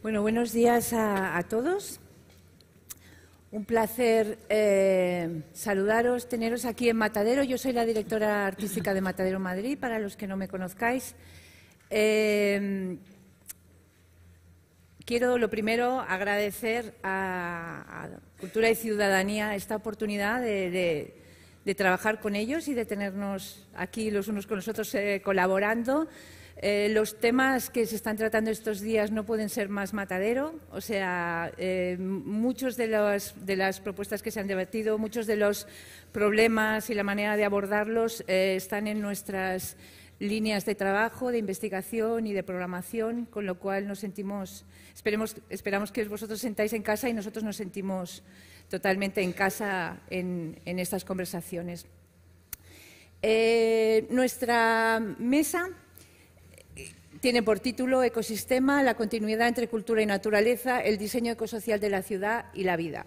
Bueno, buenos días a, todos. Un placer eh, saludaros, teneros aquí en Matadero. Yo soy la directora artística de Matadero Madrid, para los que no me conozcáis. Eh, quiero, lo primero, agradecer a, Cultura y Ciudadanía esta oportunidad de, trabajar con ellos y de tenernos aquí los unos con los otros eh, colaborando. Eh, los temas que se están tratando estos días no pueden ser más matadero. O sea, eh, muchas de, las propuestas que se han debatido, muchos de los problemas y la manera de abordarlos eh, están en nuestras líneas de trabajo, de investigación y de programación, con lo cual nos sentimos, esperamos que vosotros sentáis en casa y nosotros nos sentimos totalmente en casa en estas conversaciones. nuestra mesa tiene por título Ecosistema, la continuidad entre cultura y naturaleza, el diseño ecosocial de la ciudad y la vida.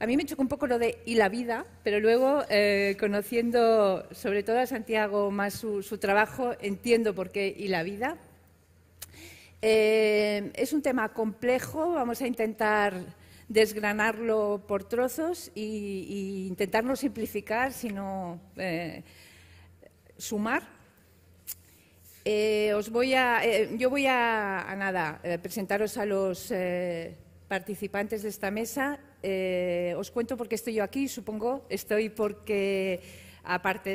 A mí me chocó un poco lo de y la vida, pero luego, eh, conociendo sobre todo a Santiago más su, trabajo, entiendo por qué y la vida. Eh, es un tema complejo, vamos a intentar desgranarlo por trozos e intentar no simplificar, sino eh, sumar eh, voy eh, yo voy a, nada, eh, presentaros a los participantes de esta mesa. os cuento por qué estoy yo aquí, supongo. Estoy porque, aparte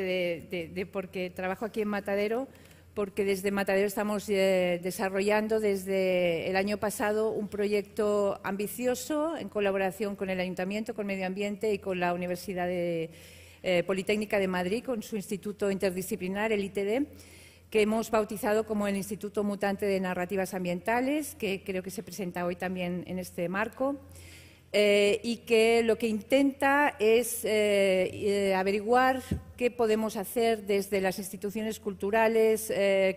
de, de porque trabajo aquí en Matadero, porque desde Matadero estamos desarrollando desde el año pasado un proyecto ambicioso en colaboración con el Ayuntamiento, con Medio Ambiente y con la Universidad Politécnica de Madrid, con su Instituto Interdisciplinar, el ITD que hemos bautizado como el Instituto Mutante de Narrativas Ambientales, que creo que se presenta hoy también en este marco, eh, y que lo que intenta es eh, eh, averiguar qué podemos hacer desde las instituciones culturales,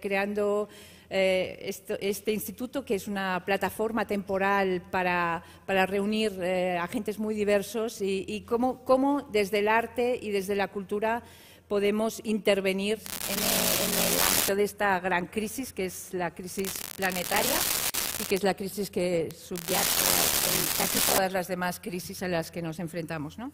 creando este instituto, que es una plataforma temporal para, para reunir agentes muy diversos, y, cómo desde el arte y desde la cultura podemos intervenir en el, ámbito de esta gran crisis, que es la crisis planetaria y que es la crisis que subyace a casi todas las demás crisis a las que nos enfrentamos. ¿no?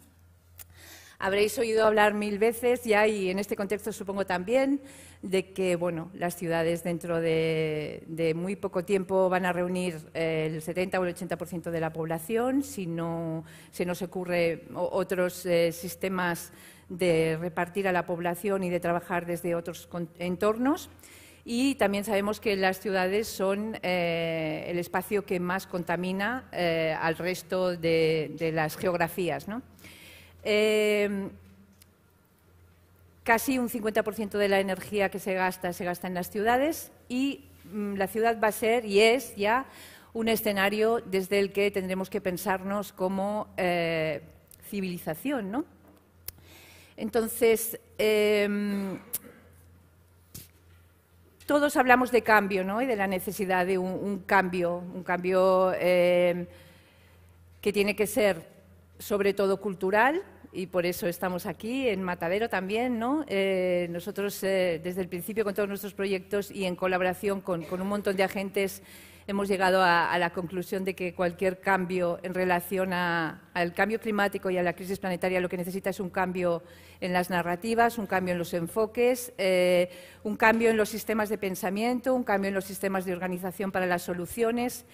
Habréis oído hablar mil veces ya y en este contexto supongo también de que bueno, las ciudades dentro de, muy poco tiempo van a reunir eh, el 70 o el 80% de la población si no se nos ocurre otros eh, sistemas de repartir a la población y de trabajar desde otros entornos. Y también sabemos que las ciudades son eh, el espacio que más contamina eh, al resto de, las geografías. Eh, casi un 50% de la energía que se gasta se gasta en las ciudades y mm, la ciudad va a ser y es ya un escenario desde el que tendremos que pensarnos como civilización, ¿no? Entonces, em, todos hablamos de cambio ¿no? y de la necesidad de un, cambio, un cambio em, que tiene que ser sobre todo cultural, y por eso estamos aquí en Matadero también, ¿no? Eh, nosotros eh, desde el principio con todos nuestros proyectos y en colaboración con un montón de agentes hemos llegado a, la conclusión de que cualquier cambio en relación al cambio climático y a la crisis planetaria lo que necesita es un cambio en las narrativas, un cambio en los enfoques, eh, un cambio en los sistemas de pensamiento, un cambio en los sistemas de organización para las soluciones.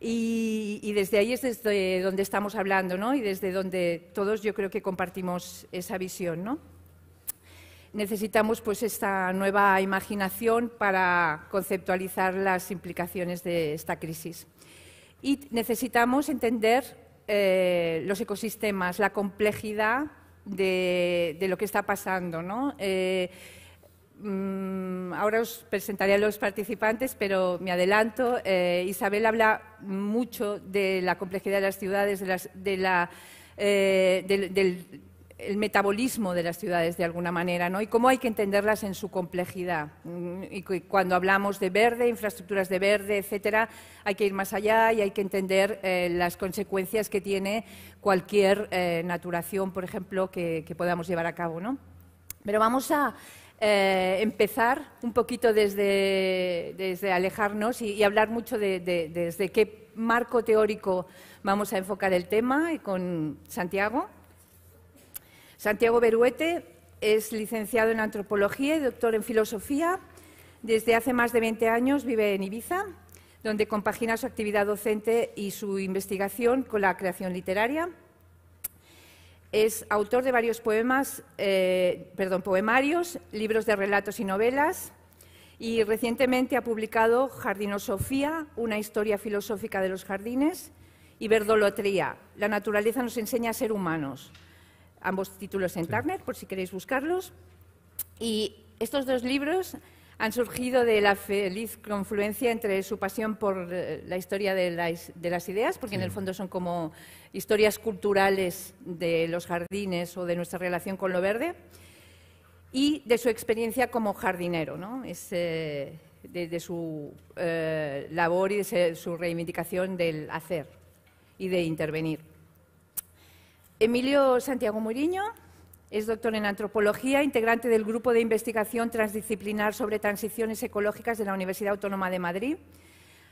Y, desde ahí es desde donde estamos hablando, ¿no? Y desde donde todos yo creo que compartimos esa visión, ¿no? necesitamos pues, esta nueva imaginación para conceptualizar las implicaciones de esta crisis. Y necesitamos entender eh, los ecosistemas, la complejidad de, lo que está pasando. Eh, mm, ahora os presentaré a los participantes, pero me adelanto. Eh, Isabel habla mucho de la complejidad de las ciudades, de las, de la, del, el metabolismo de las ciudades de alguna manera, ¿no? Y cómo hay que entenderlas en su complejidad. Mm, y cuando hablamos de verde, infraestructuras de verde, etcétera, hay que ir más allá y hay que entender eh, las consecuencias que tiene cualquier eh, naturación, por ejemplo, que, podamos llevar a cabo, ¿no? Pero vamos a eh, empezar un poquito desde, desde alejarnos y, hablar mucho de, desde qué marco teórico vamos a enfocar el tema con Santiago. Santiago Beruete es licenciado en Antropología y doctor en Filosofía. Desde hace más de 20 años vive en Ibiza, donde compagina su actividad docente y su investigación con la creación literaria. Es autor de varios poemas, eh, perdón, poemarios, libros de relatos y novelas, y recientemente ha publicado Jardinosofía, una historia filosófica de los jardines, y Verdolotría, la naturaleza nos enseña a ser humanos, ambos títulos en internet, por si queréis buscarlos. Y estos dos libros han surgido de la feliz confluencia entre su pasión por eh, la historia de las, ideas, porque en el fondo son como historias culturales de los jardines o de nuestra relación con lo verde, y de su experiencia como jardinero, Es, eh, de, su eh, labor y de su reivindicación del hacer y de intervenir. Emilio Santiago Muriño es doctor en antropología, integrante del Grupo de Investigación Transdisciplinar sobre Transiciones Ecológicas de la Universidad Autónoma de Madrid.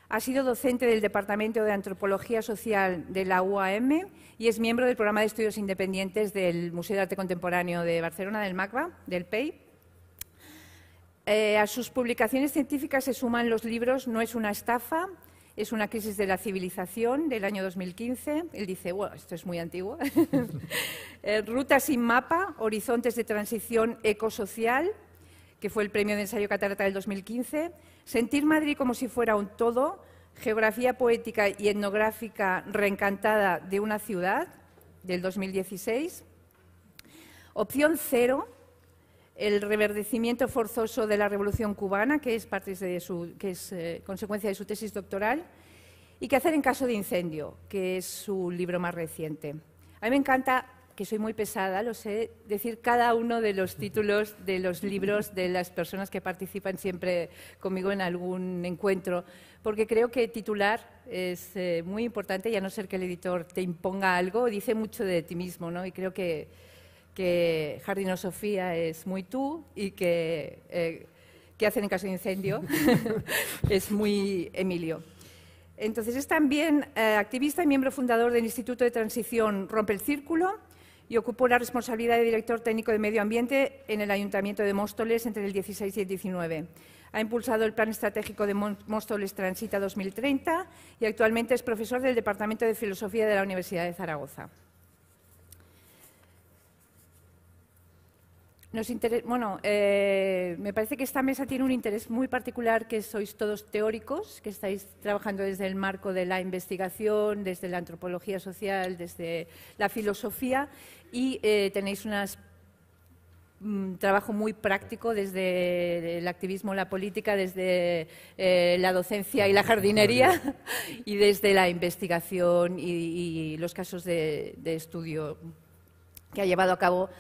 Ha sido docente del Departamento de Antropología Social de la UAM y es miembro del programa de estudios independientes del Museo de Arte Contemporáneo de Barcelona, del MACBA, del PEI. Eh, a sus publicaciones científicas se suman los libros No es una estafa, es una crisis de la civilización del año 2015. Él dice, bueno, esto es muy antiguo. Eh, Ruta sin mapa, horizontes de transición ecosocial, que fue el premio de ensayo catarata del 2015. Sentir Madrid como si fuera un todo, geografía poética y etnográfica reencantada de una ciudad, del 2016. Opción cero, el reverdecimiento forzoso de la Revolución cubana, que es, parte de su, que es eh, consecuencia de su tesis doctoral, y qué hacer en caso de incendio, que es su libro más reciente. A mí me encanta, que soy muy pesada, lo sé, decir cada uno de los títulos de los libros de las personas que participan siempre conmigo en algún encuentro, porque creo que titular es eh, muy importante ya no ser que el editor te imponga algo, dice mucho de ti mismo, ¿no? Y creo que que Jardino Sofía es muy tú y que, eh, ¿qué hacen en caso de incendio es muy Emilio. Entonces es también eh, activista y miembro fundador del Instituto de Transición Rompe el Círculo y ocupó la responsabilidad de director técnico de medio ambiente en el Ayuntamiento de Móstoles entre el 16 y el 19. Ha impulsado el Plan Estratégico de Móstoles Transita 2030 y actualmente es profesor del Departamento de Filosofía de la Universidad de Zaragoza. bueno, eh, me parece que esta mesa tiene un interés muy particular que sois todos teóricos, que estáis trabajando desde el marco de la investigación, desde la antropología social, desde la filosofía y eh, tenéis un mm, trabajo muy práctico desde el activismo, la política, desde eh, la docencia y la jardinería y desde la investigación y, los casos de estudio que ha llevado a cabo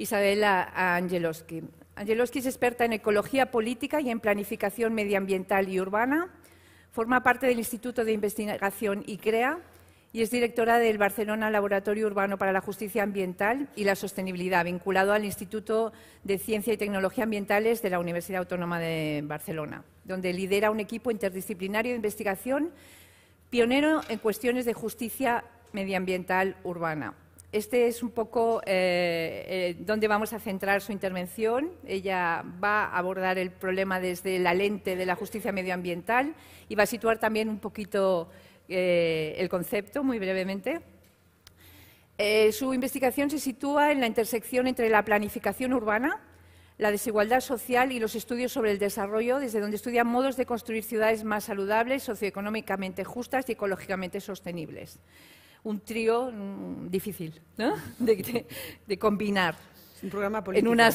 Isabela Angeloski. Angeloski es experta en ecología política y en planificación medioambiental y urbana. Forma parte del Instituto de Investigación ICREA y es directora del Barcelona Laboratorio Urbano para la Justicia Ambiental y la Sostenibilidad, vinculado al Instituto de Ciencia y Tecnología Ambientales de la Universidad Autónoma de Barcelona, donde lidera un equipo interdisciplinario de investigación pionero en cuestiones de justicia medioambiental urbana. Este es un poco eh, eh, donde vamos a centrar su intervención. Ella va a abordar el problema desde la lente de la justicia medioambiental y va a situar también un poquito eh, el concepto, muy brevemente. su investigación se sitúa en la intersección entre la planificación urbana, la desigualdad social y los estudios sobre el desarrollo, desde donde estudia modos de construir ciudades más saludables, socioeconómicamente justas y ecológicamente sostenibles un trío mm, difícil de, combinar. en una,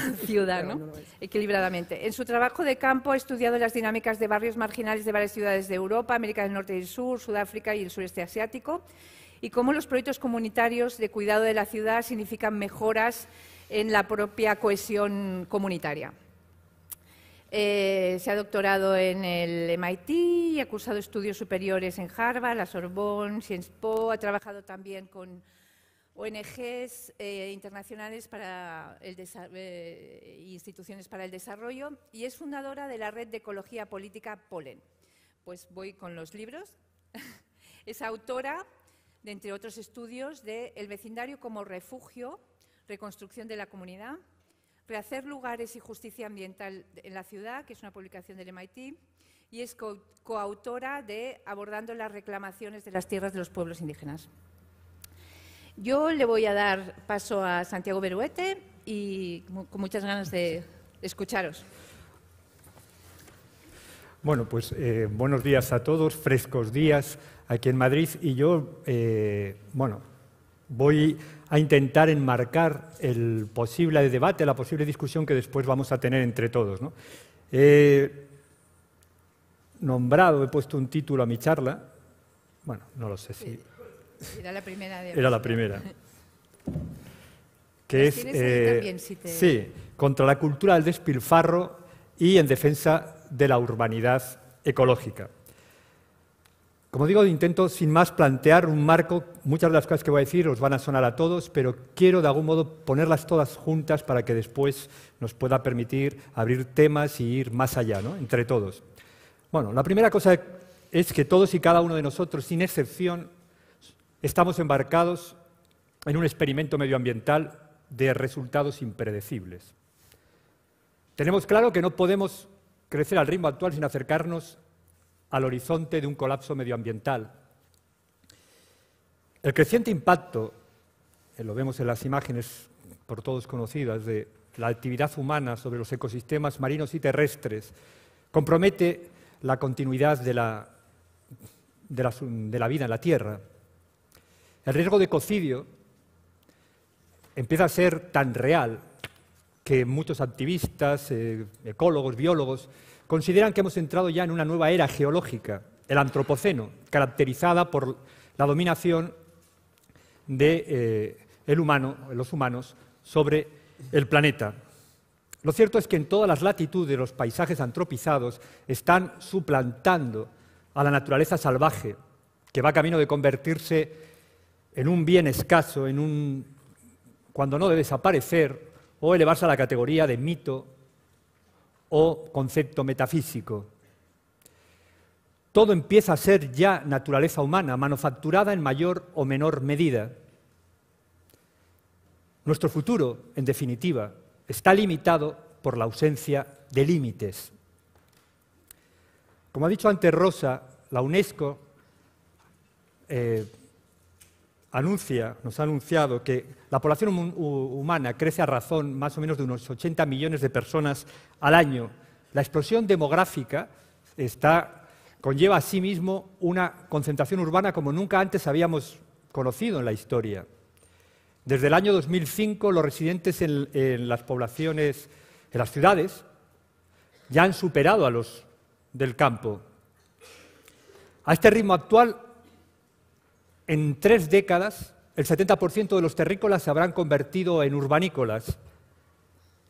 ciudad, equilibradamente. En su trabajo de campo ha estudiado las dinámicas de barrios marginales de varias ciudades de Europa, América del Norte y del Sur, Sudáfrica y el sureste asiático, y cómo los proyectos comunitarios de cuidado de la ciudad significan mejoras en la propia cohesión comunitaria. Eh, se ha doctorado en el MIT ha cursado estudios superiores en Harvard, la Sorbonne, Sciences Po. Ha trabajado también con ONGs eh, internacionales para el eh, instituciones para el desarrollo y es fundadora de la red de ecología política Polen. Pues voy con los libros. es autora entre otros estudios, de El vecindario como refugio, reconstrucción de la comunidad, Rehacer lugares y justicia ambiental en la ciudad, que es una publicación del MIT, y es coautora de Abordando las reclamaciones de las tierras de los pueblos indígenas. Yo le voy a dar paso a Santiago Beruete y con muchas ganas de escucharos. Bueno, pues eh, buenos días a todos, frescos días aquí en Madrid y yo, eh, bueno, voy a intentar enmarcar el posible debate, la posible discusión que después vamos a tener entre todos. He nombrado, he puesto un título a mi charla. Bueno, no lo sé si. Era la primera. Era la primera. que es. Eh, sí, contra la cultura del despilfarro y en defensa de la urbanidad ecológica. Como digo, intento sin más plantear un marco. Muchas de las cosas que voy a decir os van a sonar a todos, pero quiero de algún modo ponerlas todas juntas para que después nos pueda permitir abrir temas y ir más allá, ¿no? entre todos. Bueno, la primera cosa es que todos y cada uno de nosotros, sin excepción, estamos embarcados en un experimento medioambiental de resultados impredecibles. Tenemos claro que no podemos crecer al ritmo actual sin acercarnos al horizonte de un colapso medioambiental. El creciente impacto, eh, lo vemos en las imágenes por todos conocidas, de la actividad humana sobre los ecosistemas marinos y terrestres, compromete la continuidad de la, vida en la Tierra. El riesgo de cocidio empieza a ser tan real que muchos activistas, eh, ecólogos, biólogos, consideran que hemos entrado ya en una nueva era geológica, el antropoceno, caracterizada por la dominación de eh, humano, los humanos sobre el planeta. Lo cierto es que en todas las latitudes los paisajes antropizados están suplantando a la naturaleza salvaje, que va camino de convertirse en un bien escaso, en un cuando no de desaparecer o elevarse a la categoría de mito o concepto metafísico. Todo empieza a ser ya naturaleza humana, manufacturada en mayor o menor medida. Nuestro futuro, en definitiva, está limitado por la ausencia de límites. Como ha dicho antes Rosa, la UNESCO eh, anuncia, nos ha anunciado que la población humana crece a razón más o menos de unos 80 millones de personas al año. La explosión demográfica conlleva a sí mismo una concentración urbana como nunca antes habíamos conocido en la historia. Desde el año 2005, los residentes en las poblaciones, en las ciudades, ya han superado a los del campo. A este ritmo actual, en tres décadas el 70% de los terrícolas se habrán convertido en urbanícolas.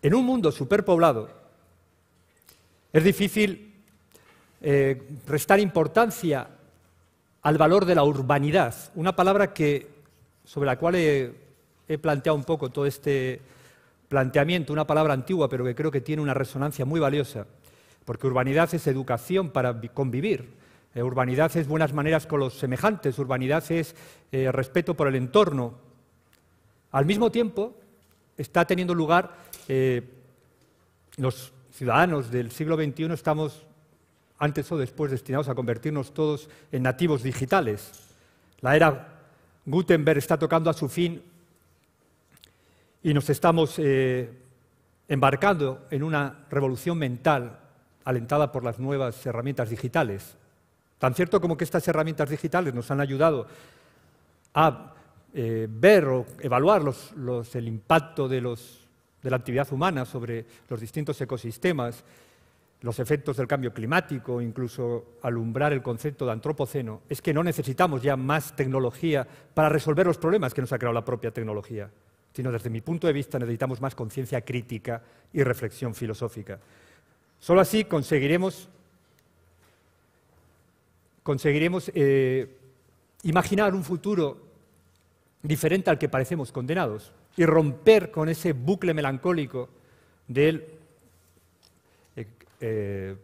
En un mundo superpoblado es difícil prestar eh, importancia al valor de la urbanidad, una palabra que, sobre la cual he planteado un poco todo este planteamiento, una palabra antigua pero que creo que tiene una resonancia muy valiosa, porque urbanidad es educación para convivir, eh, urbanidad es buenas maneras con los semejantes, urbanidad es eh, respeto por el entorno. Al mismo tiempo, está teniendo lugar, eh, los ciudadanos del siglo XXI estamos antes o después destinados a convertirnos todos en nativos digitales. La era Gutenberg está tocando a su fin y nos estamos embarcando en una revolución mental alentada por las nuevas herramientas digitales. Tan cierto como que estas herramientas digitales nos han ayudado a eh, ver o evaluar el impacto de, de la actividad humana sobre los distintos ecosistemas, los efectos del cambio climático, incluso alumbrar el concepto de antropoceno, es que no necesitamos ya más tecnología para resolver los problemas que nos ha creado la propia tecnología, sino desde mi punto de vista necesitamos más conciencia crítica y reflexión filosófica. Solo así conseguiremos conseguiremos eh, imaginar un futuro diferente al que parecemos condenados y romper con ese bucle melancólico del eh, eh,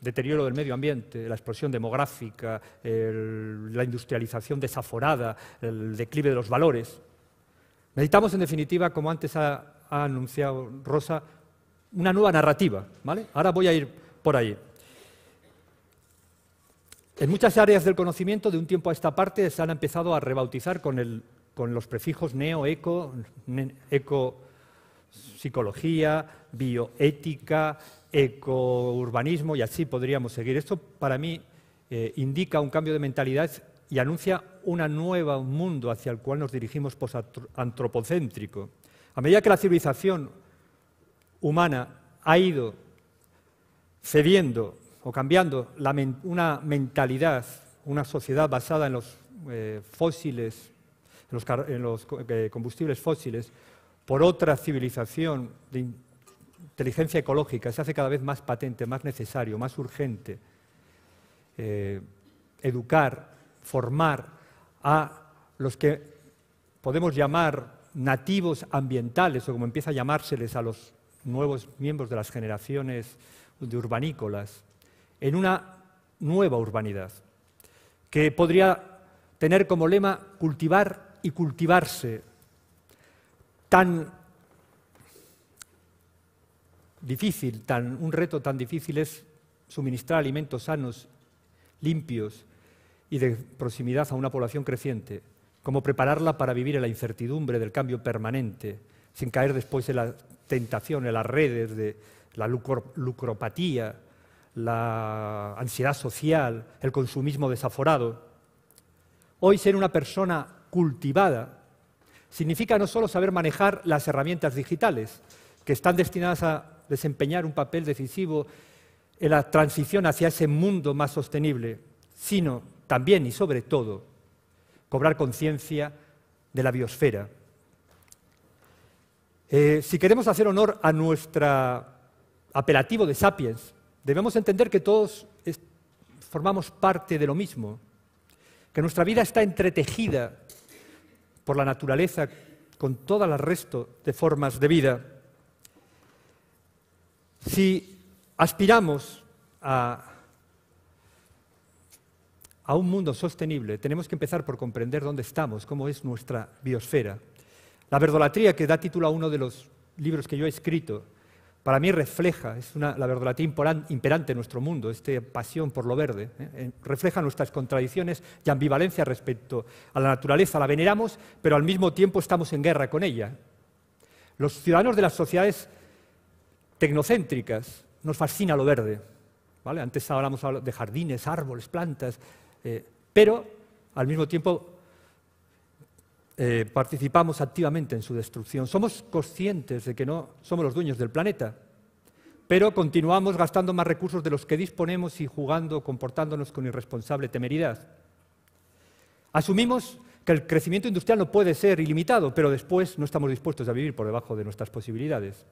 deterioro del medio ambiente, la explosión demográfica, la industrialización desaforada, el declive de los valores. Necesitamos, en definitiva, como antes ha, anunciado Rosa, una nueva narrativa. Ahora voy a ir por ahí. En muchas áreas del conocimiento, de un tiempo a esta parte, se han empezado a rebautizar con, los prefijos neo, eco, ecopsicología, bioética, ecourbanismo, y así podríamos seguir. Esto para mí eh, indica un cambio de mentalidad y anuncia un nuevo mundo hacia el cual nos dirigimos postantropocéntrico. A medida que la civilización humana ha ido cediendo o cambiando una mentalidad, una sociedad basada en los eh, fósiles, en los, eh, combustibles fósiles, por otra civilización de inteligencia ecológica, se hace cada vez más patente, más necesario, más urgente eh, educar, formar a los que podemos llamar nativos ambientales, o como empieza a llamárseles a los nuevos miembros de las generaciones de urbanícolas, en una nueva urbanidad, que podría tener como lema cultivar y cultivarse, tan difícil, tan, un reto tan difícil es suministrar alimentos sanos, limpios y de proximidad a una población creciente, como prepararla para vivir en la incertidumbre del cambio permanente, sin caer después en la tentación, en las redes de la lucropatía, la ansiedad social, el consumismo desaforado. Hoy ser una persona cultivada significa no solo saber manejar las herramientas digitales, que están destinadas a desempeñar un papel decisivo en la transición hacia ese mundo más sostenible, sino también y sobre todo cobrar conciencia de la biosfera. Eh, si queremos hacer honor a nuestro apelativo de sapiens, Debemos entender que todos formamos parte de lo mismo, que nuestra vida está entretejida por la naturaleza con todo el resto de formas de vida. Si aspiramos a, a, un mundo sostenible, tenemos que empezar por comprender dónde estamos, cómo es nuestra biosfera. La verdolatría, que da título a uno de los libros que yo he escrito, para mí refleja, es la verdolatía imperante en nuestro mundo, esta pasión por lo verde, ¿eh? Eh, refleja nuestras contradicciones y ambivalencias respecto a la naturaleza. La veneramos, pero al mismo tiempo estamos en guerra con ella. Los ciudadanos de las sociedades tecnocéntricas nos fascina lo verde. ¿vale? Antes hablamos de jardines, árboles, plantas, eh, pero al mismo tiempo eh, participamos activamente en su destrucción. Somos conscientes de que no somos los dueños del planeta, pero continuamos gastando más recursos de los que disponemos y jugando, comportándonos con irresponsable temeridad. Asumimos que el crecimiento industrial no puede ser ilimitado, pero después no estamos dispuestos a vivir por debajo de nuestras posibilidades.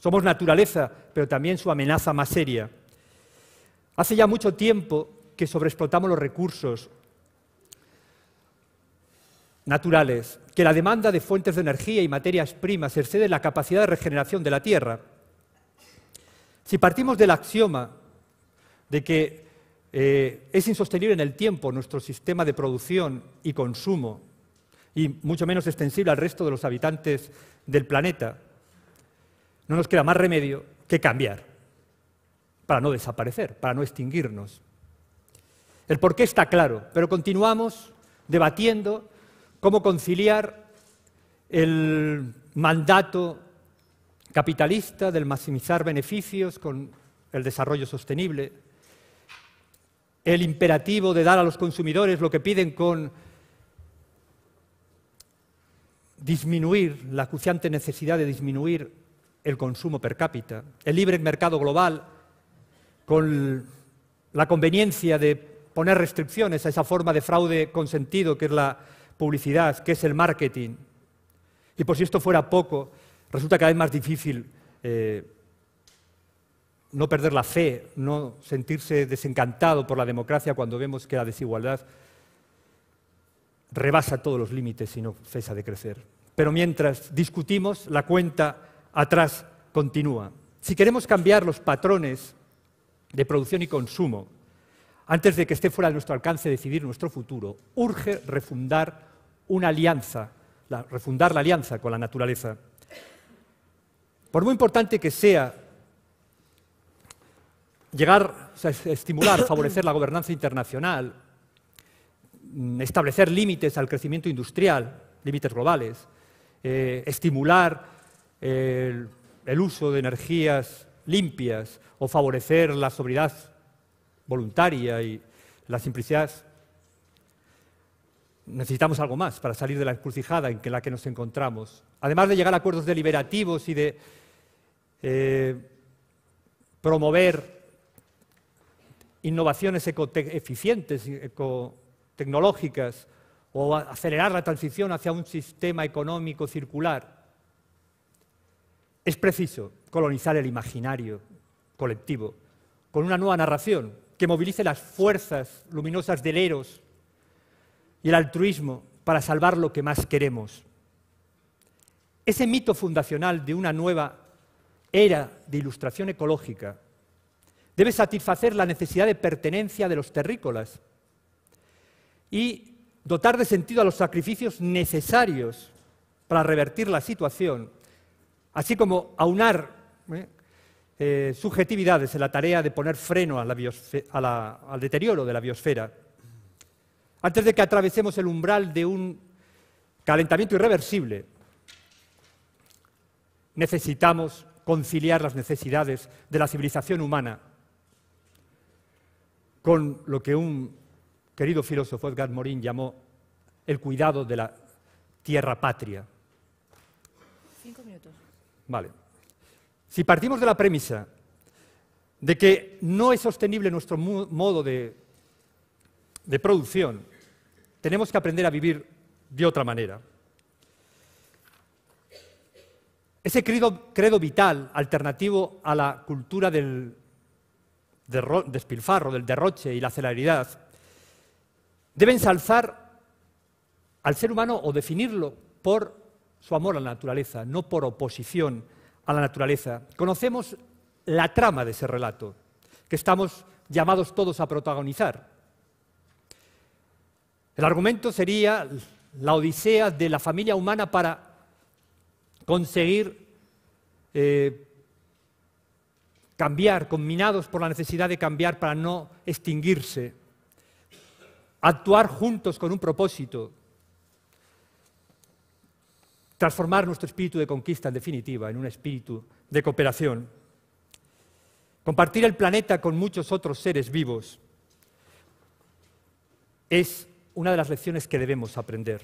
Somos naturaleza, pero también su amenaza más seria. Hace ya mucho tiempo que sobreexplotamos los recursos, naturales, que la demanda de fuentes de energía y materias primas excede la capacidad de regeneración de la Tierra. Si partimos del axioma de que eh, es insostenible en el tiempo nuestro sistema de producción y consumo, y mucho menos extensible al resto de los habitantes del planeta, no nos queda más remedio que cambiar, para no desaparecer, para no extinguirnos. El porqué está claro, pero continuamos debatiendo cómo conciliar el mandato capitalista del maximizar beneficios con el desarrollo sostenible, el imperativo de dar a los consumidores lo que piden con disminuir la acuciante necesidad de disminuir el consumo per cápita, el libre mercado global con la conveniencia de poner restricciones a esa forma de fraude consentido que es la publicidad, que es el marketing. Y por si esto fuera poco, resulta cada vez más difícil eh, no perder la fe, no sentirse desencantado por la democracia cuando vemos que la desigualdad rebasa todos los límites y no cesa de crecer. Pero mientras discutimos, la cuenta atrás continúa. Si queremos cambiar los patrones de producción y consumo, antes de que esté fuera de nuestro alcance decidir nuestro futuro, urge refundar una alianza, refundar la alianza con la naturaleza. Por muy importante que sea llegar, estimular, favorecer la gobernanza internacional, mm, establecer límites al crecimiento industrial, límites globales, eh, estimular eh, el, el uso de energías limpias o favorecer la sobriedad voluntaria y la simplicidad, necesitamos algo más para salir de la encrucijada en la que nos encontramos. Además de llegar a acuerdos deliberativos y de eh, promover innovaciones eficientes, ecotecnológicas, o acelerar la transición hacia un sistema económico circular, es preciso colonizar el imaginario colectivo con una nueva narración que movilice las fuerzas luminosas del eros y el altruismo para salvar lo que más queremos. Ese mito fundacional de una nueva era de ilustración ecológica debe satisfacer la necesidad de pertenencia de los terrícolas y dotar de sentido a los sacrificios necesarios para revertir la situación, así como aunar ¿eh? Eh, subjetividades en la tarea de poner freno al deterioro de la biosfera. Antes de que atravesemos el umbral de un calentamiento irreversible, necesitamos conciliar las necesidades de la civilización humana con lo que un querido filósofo Edgar Morin llamó el cuidado de la tierra patria. Cinco minutos. Vale. Si partimos de la premisa de que no es sostenible nuestro modo de, producción, tenemos que aprender a vivir de otra manera. Ese credo, credo vital alternativo a la cultura del despilfarro, del derroche y la celeridad, debe ensalzar al ser humano o definirlo por su amor a la naturaleza, no por oposición a la naturaleza. Conocemos la trama de ese relato, que estamos llamados todos a protagonizar. El argumento sería la odisea de la familia humana para conseguir eh, cambiar, combinados por la necesidad de cambiar para no extinguirse, actuar juntos con un propósito, transformar nuestro espíritu de conquista, en definitiva, en un espíritu de cooperación. Compartir el planeta con muchos otros seres vivos es una de las lecciones que debemos aprender.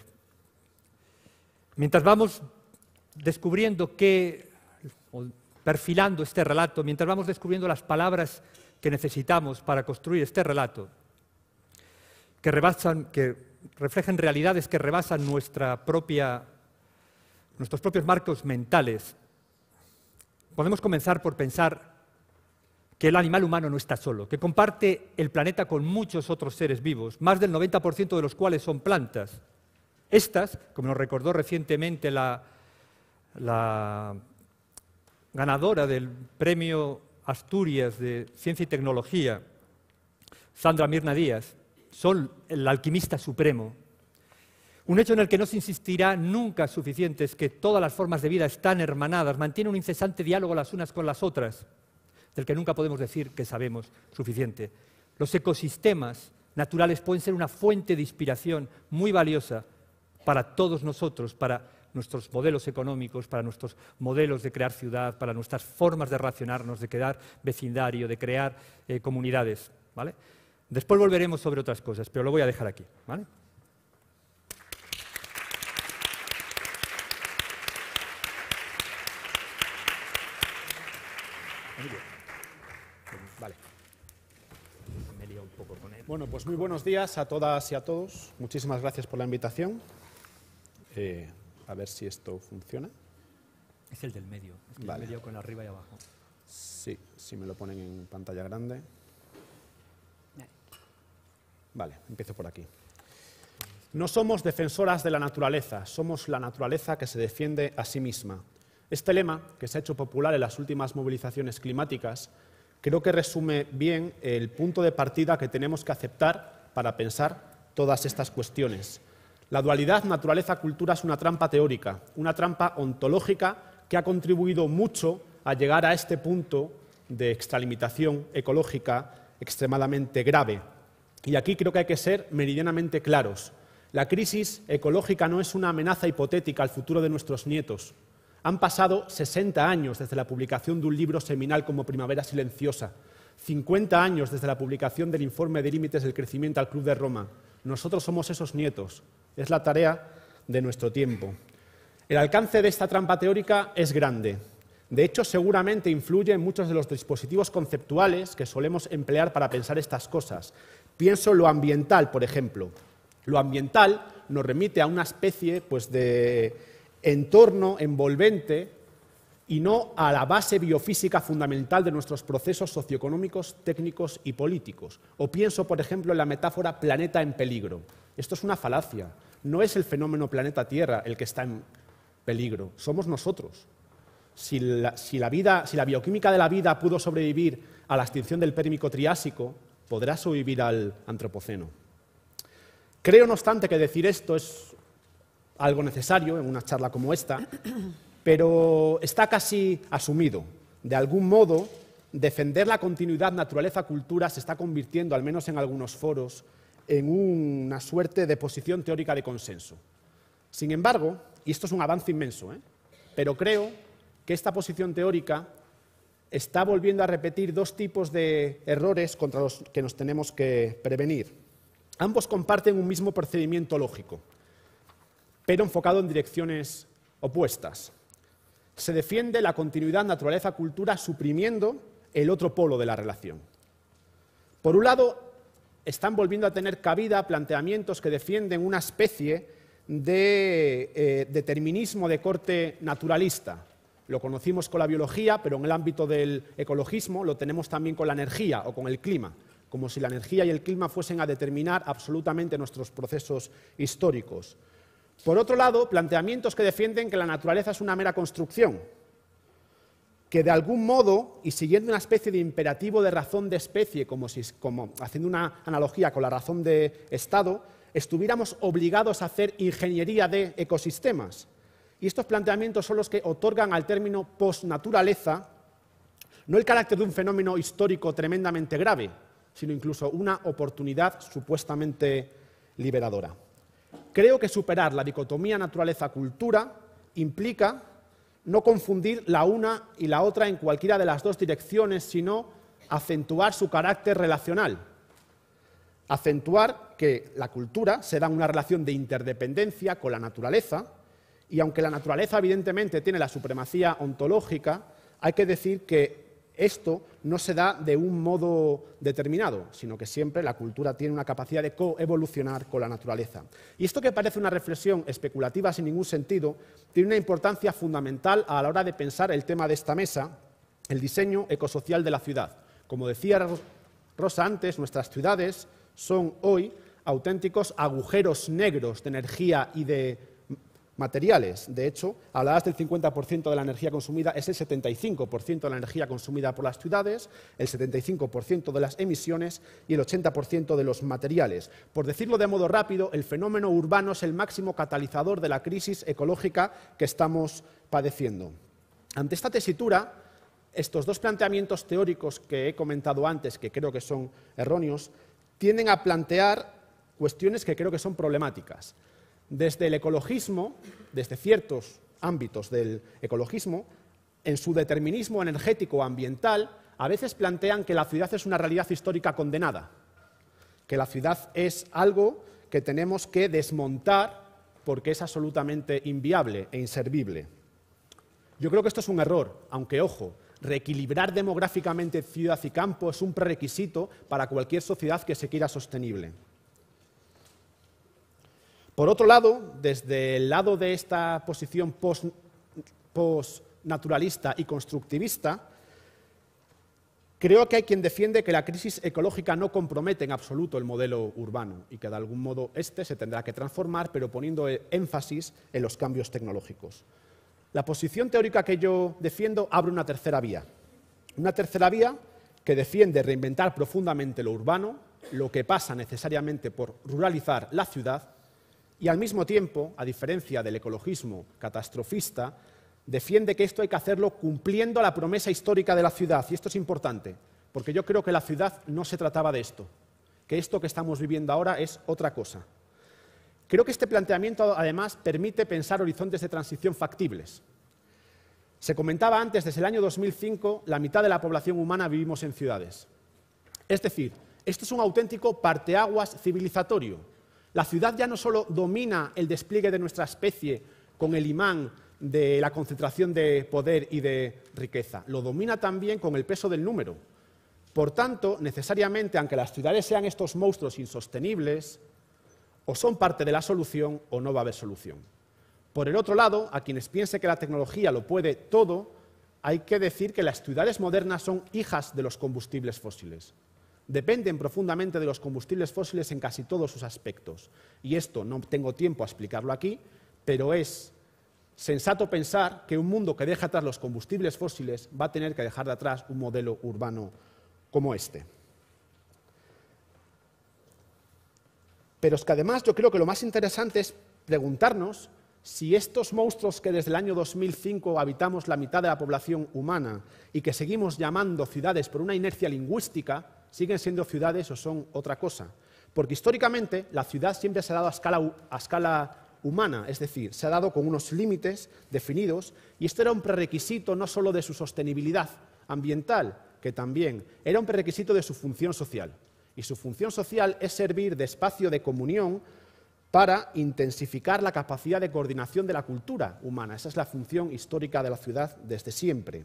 Mientras vamos descubriendo qué, perfilando este relato, mientras vamos descubriendo las palabras que necesitamos para construir este relato, que, rebasan, que reflejen realidades que rebasan nuestra propia nuestros propios marcos mentales, podemos comenzar por pensar que el animal humano no está solo, que comparte el planeta con muchos otros seres vivos, más del 90% de los cuales son plantas. Estas, como nos recordó recientemente la, la ganadora del Premio Asturias de Ciencia y Tecnología, Sandra Mirna Díaz, son el alquimista supremo un hecho en el que no se insistirá nunca suficiente es que todas las formas de vida están hermanadas, mantienen un incesante diálogo las unas con las otras, del que nunca podemos decir que sabemos suficiente. Los ecosistemas naturales pueden ser una fuente de inspiración muy valiosa para todos nosotros, para nuestros modelos económicos, para nuestros modelos de crear ciudad, para nuestras formas de relacionarnos, de crear vecindario, de crear eh, comunidades. ¿vale? Después volveremos sobre otras cosas, pero lo voy a dejar aquí. Bueno, pues muy buenos días a todas y a todos. Muchísimas gracias por la invitación. Eh, a ver si esto funciona. Es el del medio, el medio con arriba y abajo. Sí, si me lo ponen en pantalla grande. Vale, empiezo por aquí. No somos defensoras de la naturaleza, somos la naturaleza que se defiende a sí misma. Este lema, que se ha hecho popular en las últimas movilizaciones climáticas, creo que resume bien el punto de partida que tenemos que aceptar para pensar todas estas cuestiones. La dualidad naturaleza-cultura es una trampa teórica, una trampa ontológica que ha contribuido mucho a llegar a este punto de extralimitación ecológica extremadamente grave. Y aquí creo que hay que ser meridianamente claros. La crisis ecológica no es una amenaza hipotética al futuro de nuestros nietos, han pasado 60 años desde la publicación de un libro seminal como Primavera Silenciosa, 50 años desde la publicación del informe de límites del crecimiento al Club de Roma. Nosotros somos esos nietos. Es la tarea de nuestro tiempo. El alcance de esta trampa teórica es grande. De hecho, seguramente influye en muchos de los dispositivos conceptuales que solemos emplear para pensar estas cosas. Pienso en lo ambiental, por ejemplo. Lo ambiental nos remite a una especie pues, de, entorno envolvente y no a la base biofísica fundamental de nuestros procesos socioeconómicos, técnicos y políticos. O pienso, por ejemplo, en la metáfora planeta en peligro. Esto es una falacia. No es el fenómeno planeta Tierra el que está en peligro, somos nosotros. Si la, si la bioquímica de la vida pudo sobrevivir a la extinción del pérmico triásico, podrá sobrevivir al antropoceno. Creo, no obstante, que decir esto es algo necesario en una charla como esta, pero está casi asumido. De algún modo, defender la continuidad naturaleza-cultura se está convirtiendo, al menos en algunos foros, en una suerte de posición teórica de consenso. Sin embargo, y esto es un avance inmenso, ¿eh? pero creo que esta posición teórica está volviendo a repetir dos tipos de errores contra los que nos tenemos que prevenir. Ambos comparten un mismo procedimiento lógico, pero enfocado en direcciones opuestas. Se defiende la continuidad naturaleza-cultura suprimiendo el otro polo de la relación. Por un lado, están volviendo a tener cabida planteamientos que defienden una especie de eh, determinismo de corte naturalista. Lo conocimos con la biología, pero en el ámbito del ecologismo lo tenemos también con la energía o con el clima, como si la energía y el clima fuesen a determinar absolutamente nuestros procesos históricos. Por otro lado, planteamientos que defienden que la naturaleza es una mera construcción, que de algún modo, y siguiendo una especie de imperativo de razón de especie, como, si, haciendo una analogía con la razón de Estado, estuviéramos obligados a hacer ingeniería de ecosistemas. Y estos planteamientos son los que otorgan al término posnaturaleza no el carácter de un fenómeno histórico tremendamente grave, sino incluso una oportunidad supuestamente liberadora. Creo que superar la dicotomía naturaleza-cultura implica no confundir la una y la otra en cualquiera de las dos direcciones, sino acentuar su carácter relacional. Acentuar que la cultura se da una relación de interdependencia con la naturaleza, y aunque la naturaleza evidentemente tiene la supremacía ontológica, hay que decir que esto no se da de un modo determinado, sino que siempre la cultura tiene una capacidad de coevolucionar con la naturaleza. Y esto que parece una reflexión especulativa sin ningún sentido, tiene una importancia fundamental a la hora de pensar el tema de esta mesa, el diseño ecosocial de la ciudad. Como decía Rosa antes, nuestras ciudades son hoy auténticos agujeros negros de energía y de materiales. De hecho, hablabas del 50% de la energía consumida, es el 75% de la energía consumida por las ciudades, el 75% de las emisiones y el 80% de los materiales. Por decirlo de modo rápido, el fenómeno urbano es el máximo catalizador de la crisis ecológica que estamos padeciendo. Ante esta tesitura, estos dos planteamientos teóricos que he comentado antes, que creo que son erróneos, tienden a plantear cuestiones que creo que son problemáticas desde el ecologismo, desde ciertos ámbitos del ecologismo, en su determinismo energético ambiental, a veces plantean que la ciudad es una realidad histórica condenada, que la ciudad es algo que tenemos que desmontar porque es absolutamente inviable e inservible. Yo creo que esto es un error, aunque ojo, reequilibrar demográficamente ciudad y campo es un prerequisito para cualquier sociedad que se quiera sostenible. Por otro lado, desde el lado de esta posición postnaturalista y constructivista, creo que hay quien defiende que la crisis ecológica no compromete en absoluto el modelo urbano y que de algún modo este se tendrá que transformar, pero poniendo e-, énfasis en los cambios tecnológicos. La posición teórica que yo defiendo abre una tercera vía. Una tercera vía que defiende reinventar profundamente lo urbano, lo que pasa necesariamente por ruralizar la ciudad y al mismo tiempo, a diferencia del ecologismo catastrofista, defiende que esto hay que hacerlo cumpliendo la promesa histórica de la ciudad. Y esto es importante, porque yo creo que la ciudad no se trataba de esto, que esto que estamos viviendo ahora es otra cosa. Creo que este planteamiento, además, permite pensar horizontes de transición factibles. Se comentaba antes, desde el año 2005, la mitad de la población humana vivimos en ciudades. Es decir, esto es un auténtico parteaguas civilizatorio la ciudad ya no solo domina el despliegue de nuestra especie con el imán de la concentración de poder y de riqueza, lo domina también con el peso del número. Por tanto, necesariamente, aunque las ciudades sean estos monstruos insostenibles, o son parte de la solución o no va a haber solución. Por el otro lado, a quienes piensen que la tecnología lo puede todo, hay que decir que las ciudades modernas son hijas de los combustibles fósiles dependen profundamente de los combustibles fósiles en casi todos sus aspectos. Y esto no tengo tiempo a explicarlo aquí, pero es sensato pensar que un mundo que deja atrás los combustibles fósiles va a tener que dejar de atrás un modelo urbano como este. Pero es que además yo creo que lo más interesante es preguntarnos si estos monstruos que desde el año 2005 habitamos la mitad de la población humana y que seguimos llamando ciudades por una inercia lingüística, siguen siendo ciudades o son otra cosa. Porque históricamente la ciudad siempre se ha dado a escala, humana, es decir, se ha dado con unos límites definidos y esto era un prerequisito no solo de su sostenibilidad ambiental, que también era un prerequisito de su función social. Y su función social es servir de espacio de comunión para intensificar la capacidad de coordinación de la cultura humana. Esa es la función histórica de la ciudad desde siempre.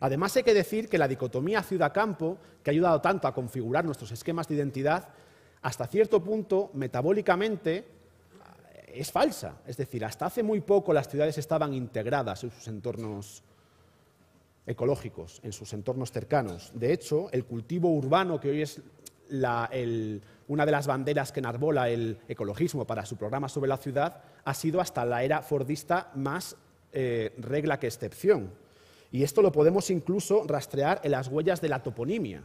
Además, hay que decir que la dicotomía ciudad-campo, que ha ayudado tanto a configurar nuestros esquemas de identidad, hasta cierto punto, metabólicamente, es falsa. Es decir, hasta hace muy poco las ciudades estaban integradas en sus entornos ecológicos, en sus entornos cercanos. De hecho, el cultivo urbano, que hoy es una de las banderas que enarbola el ecologismo para su programa sobre la ciudad, ha sido hasta la era fordista más eh, regla que excepción. Y esto lo podemos incluso rastrear en las huellas de la toponimia.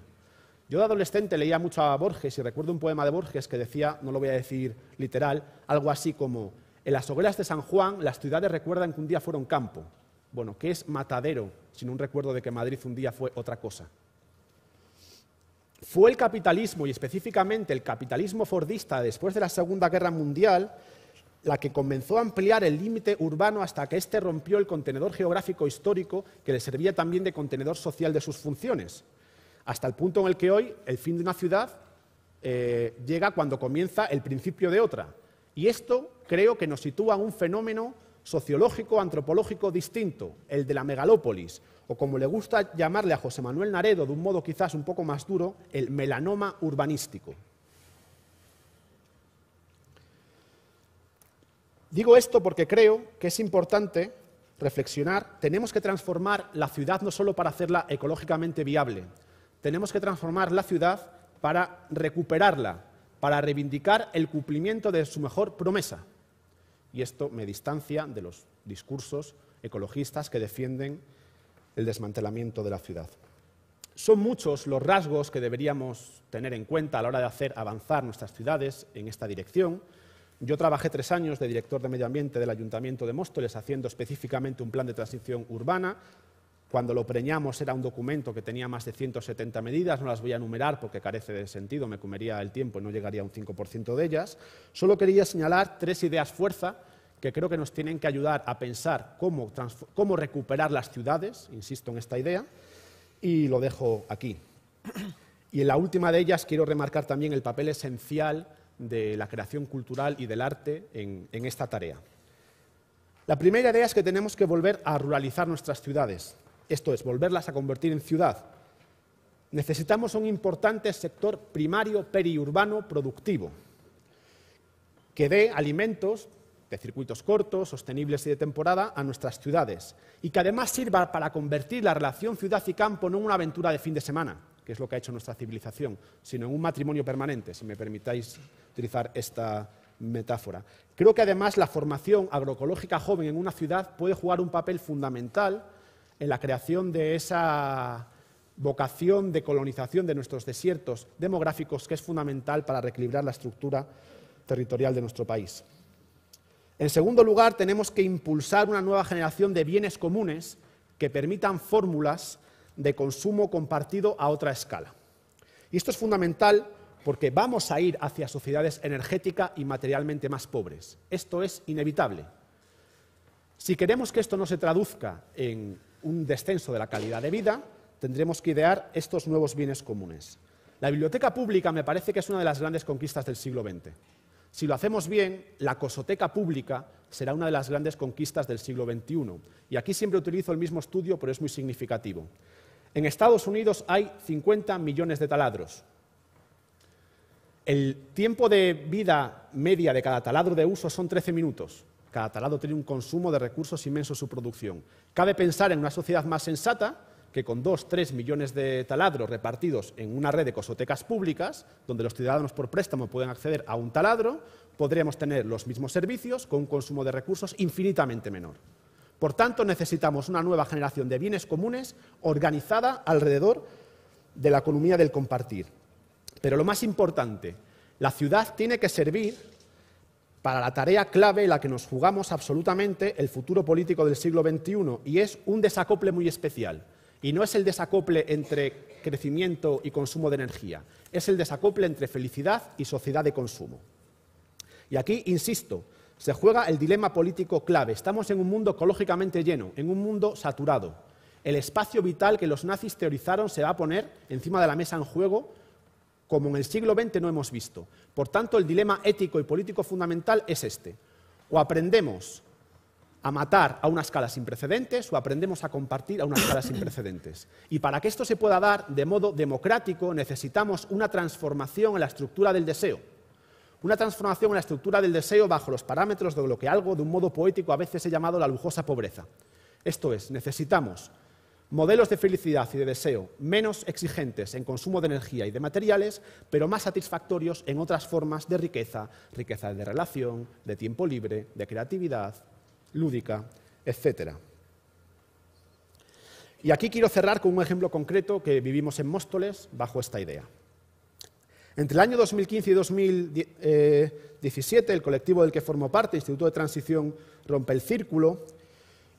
Yo de adolescente leía mucho a Borges y recuerdo un poema de Borges que decía, no lo voy a decir literal, algo así como, en las hogueras de San Juan las ciudades recuerdan que un día fueron campo. Bueno, ¿qué es matadero sin un recuerdo de que Madrid un día fue otra cosa? Fue el capitalismo y específicamente el capitalismo fordista después de la Segunda Guerra Mundial la que comenzó a ampliar el límite urbano hasta que éste rompió el contenedor geográfico histórico que le servía también de contenedor social de sus funciones, hasta el punto en el que hoy el fin de una ciudad eh, llega cuando comienza el principio de otra. Y esto creo que nos sitúa en un fenómeno sociológico, antropológico distinto, el de la megalópolis, o como le gusta llamarle a José Manuel Naredo de un modo quizás un poco más duro, el melanoma urbanístico. Digo esto porque creo que es importante reflexionar. Tenemos que transformar la ciudad no solo para hacerla ecológicamente viable, tenemos que transformar la ciudad para recuperarla, para reivindicar el cumplimiento de su mejor promesa. Y esto me distancia de los discursos ecologistas que defienden el desmantelamiento de la ciudad. Son muchos los rasgos que deberíamos tener en cuenta a la hora de hacer avanzar nuestras ciudades en esta dirección. Yo trabajé tres años de director de medio ambiente del Ayuntamiento de Móstoles haciendo específicamente un plan de transición urbana. Cuando lo preñamos era un documento que tenía más de 170 medidas, no las voy a enumerar porque carece de sentido, me comería el tiempo y no llegaría a un 5% de ellas. Solo quería señalar tres ideas fuerza que creo que nos tienen que ayudar a pensar cómo, cómo recuperar las ciudades, insisto en esta idea, y lo dejo aquí. Y en la última de ellas quiero remarcar también el papel esencial de la creación cultural y del arte en, esta tarea. La primera idea es que tenemos que volver a ruralizar nuestras ciudades, esto es, volverlas a convertir en ciudad. Necesitamos un importante sector primario periurbano productivo que dé alimentos de circuitos cortos, sostenibles y de temporada a nuestras ciudades y que además sirva para convertir la relación ciudad y campo no en una aventura de fin de semana, que es lo que ha hecho nuestra civilización, sino en un matrimonio permanente, si me permitáis utilizar esta metáfora. Creo que además la formación agroecológica joven en una ciudad puede jugar un papel fundamental en la creación de esa vocación de colonización de nuestros desiertos demográficos que es fundamental para reequilibrar la estructura territorial de nuestro país. En segundo lugar, tenemos que impulsar una nueva generación de bienes comunes que permitan fórmulas de consumo compartido a otra escala. Y esto es fundamental porque vamos a ir hacia sociedades energética y materialmente más pobres. Esto es inevitable. Si queremos que esto no se traduzca en un descenso de la calidad de vida, tendremos que idear estos nuevos bienes comunes. La biblioteca pública me parece que es una de las grandes conquistas del siglo XX. Si lo hacemos bien, la cosoteca pública será una de las grandes conquistas del siglo XXI. Y aquí siempre utilizo el mismo estudio, pero es muy significativo. En Estados Unidos hay 50 millones de taladros. El tiempo de vida media de cada taladro de uso son 13 minutos. Cada taladro tiene un consumo de recursos inmenso en su producción. Cabe pensar en una sociedad más sensata que con 2-3 millones de taladros repartidos en una red de cosotecas públicas, donde los ciudadanos por préstamo pueden acceder a un taladro, podríamos tener los mismos servicios con un consumo de recursos infinitamente menor. Por tanto, necesitamos una nueva generación de bienes comunes organizada alrededor de la economía del compartir. Pero lo más importante, la ciudad tiene que servir para la tarea clave en la que nos jugamos absolutamente el futuro político del siglo XXI, y es un desacople muy especial. Y no es el desacople entre crecimiento y consumo de energía, es el desacople entre felicidad y sociedad de consumo. Y aquí, insisto, se juega el dilema político clave. Estamos en un mundo ecológicamente lleno, en un mundo saturado. El espacio vital que los nazis teorizaron se va a poner encima de la mesa en juego como en el siglo XX no hemos visto. Por tanto, el dilema ético y político fundamental es este. O aprendemos a matar a una escala sin precedentes o aprendemos a compartir a una escala sin precedentes. Y para que esto se pueda dar de modo democrático necesitamos una transformación en la estructura del deseo una transformación en la estructura del deseo bajo los parámetros de lo que algo de un modo poético a veces he llamado la lujosa pobreza. Esto es, necesitamos modelos de felicidad y de deseo menos exigentes en consumo de energía y de materiales, pero más satisfactorios en otras formas de riqueza, riqueza de relación, de tiempo libre, de creatividad, lúdica, etc. Y aquí quiero cerrar con un ejemplo concreto que vivimos en Móstoles bajo esta idea. Entre el año 2015 y 2017, el colectivo del que formo parte, Instituto de Transición Rompe el Círculo,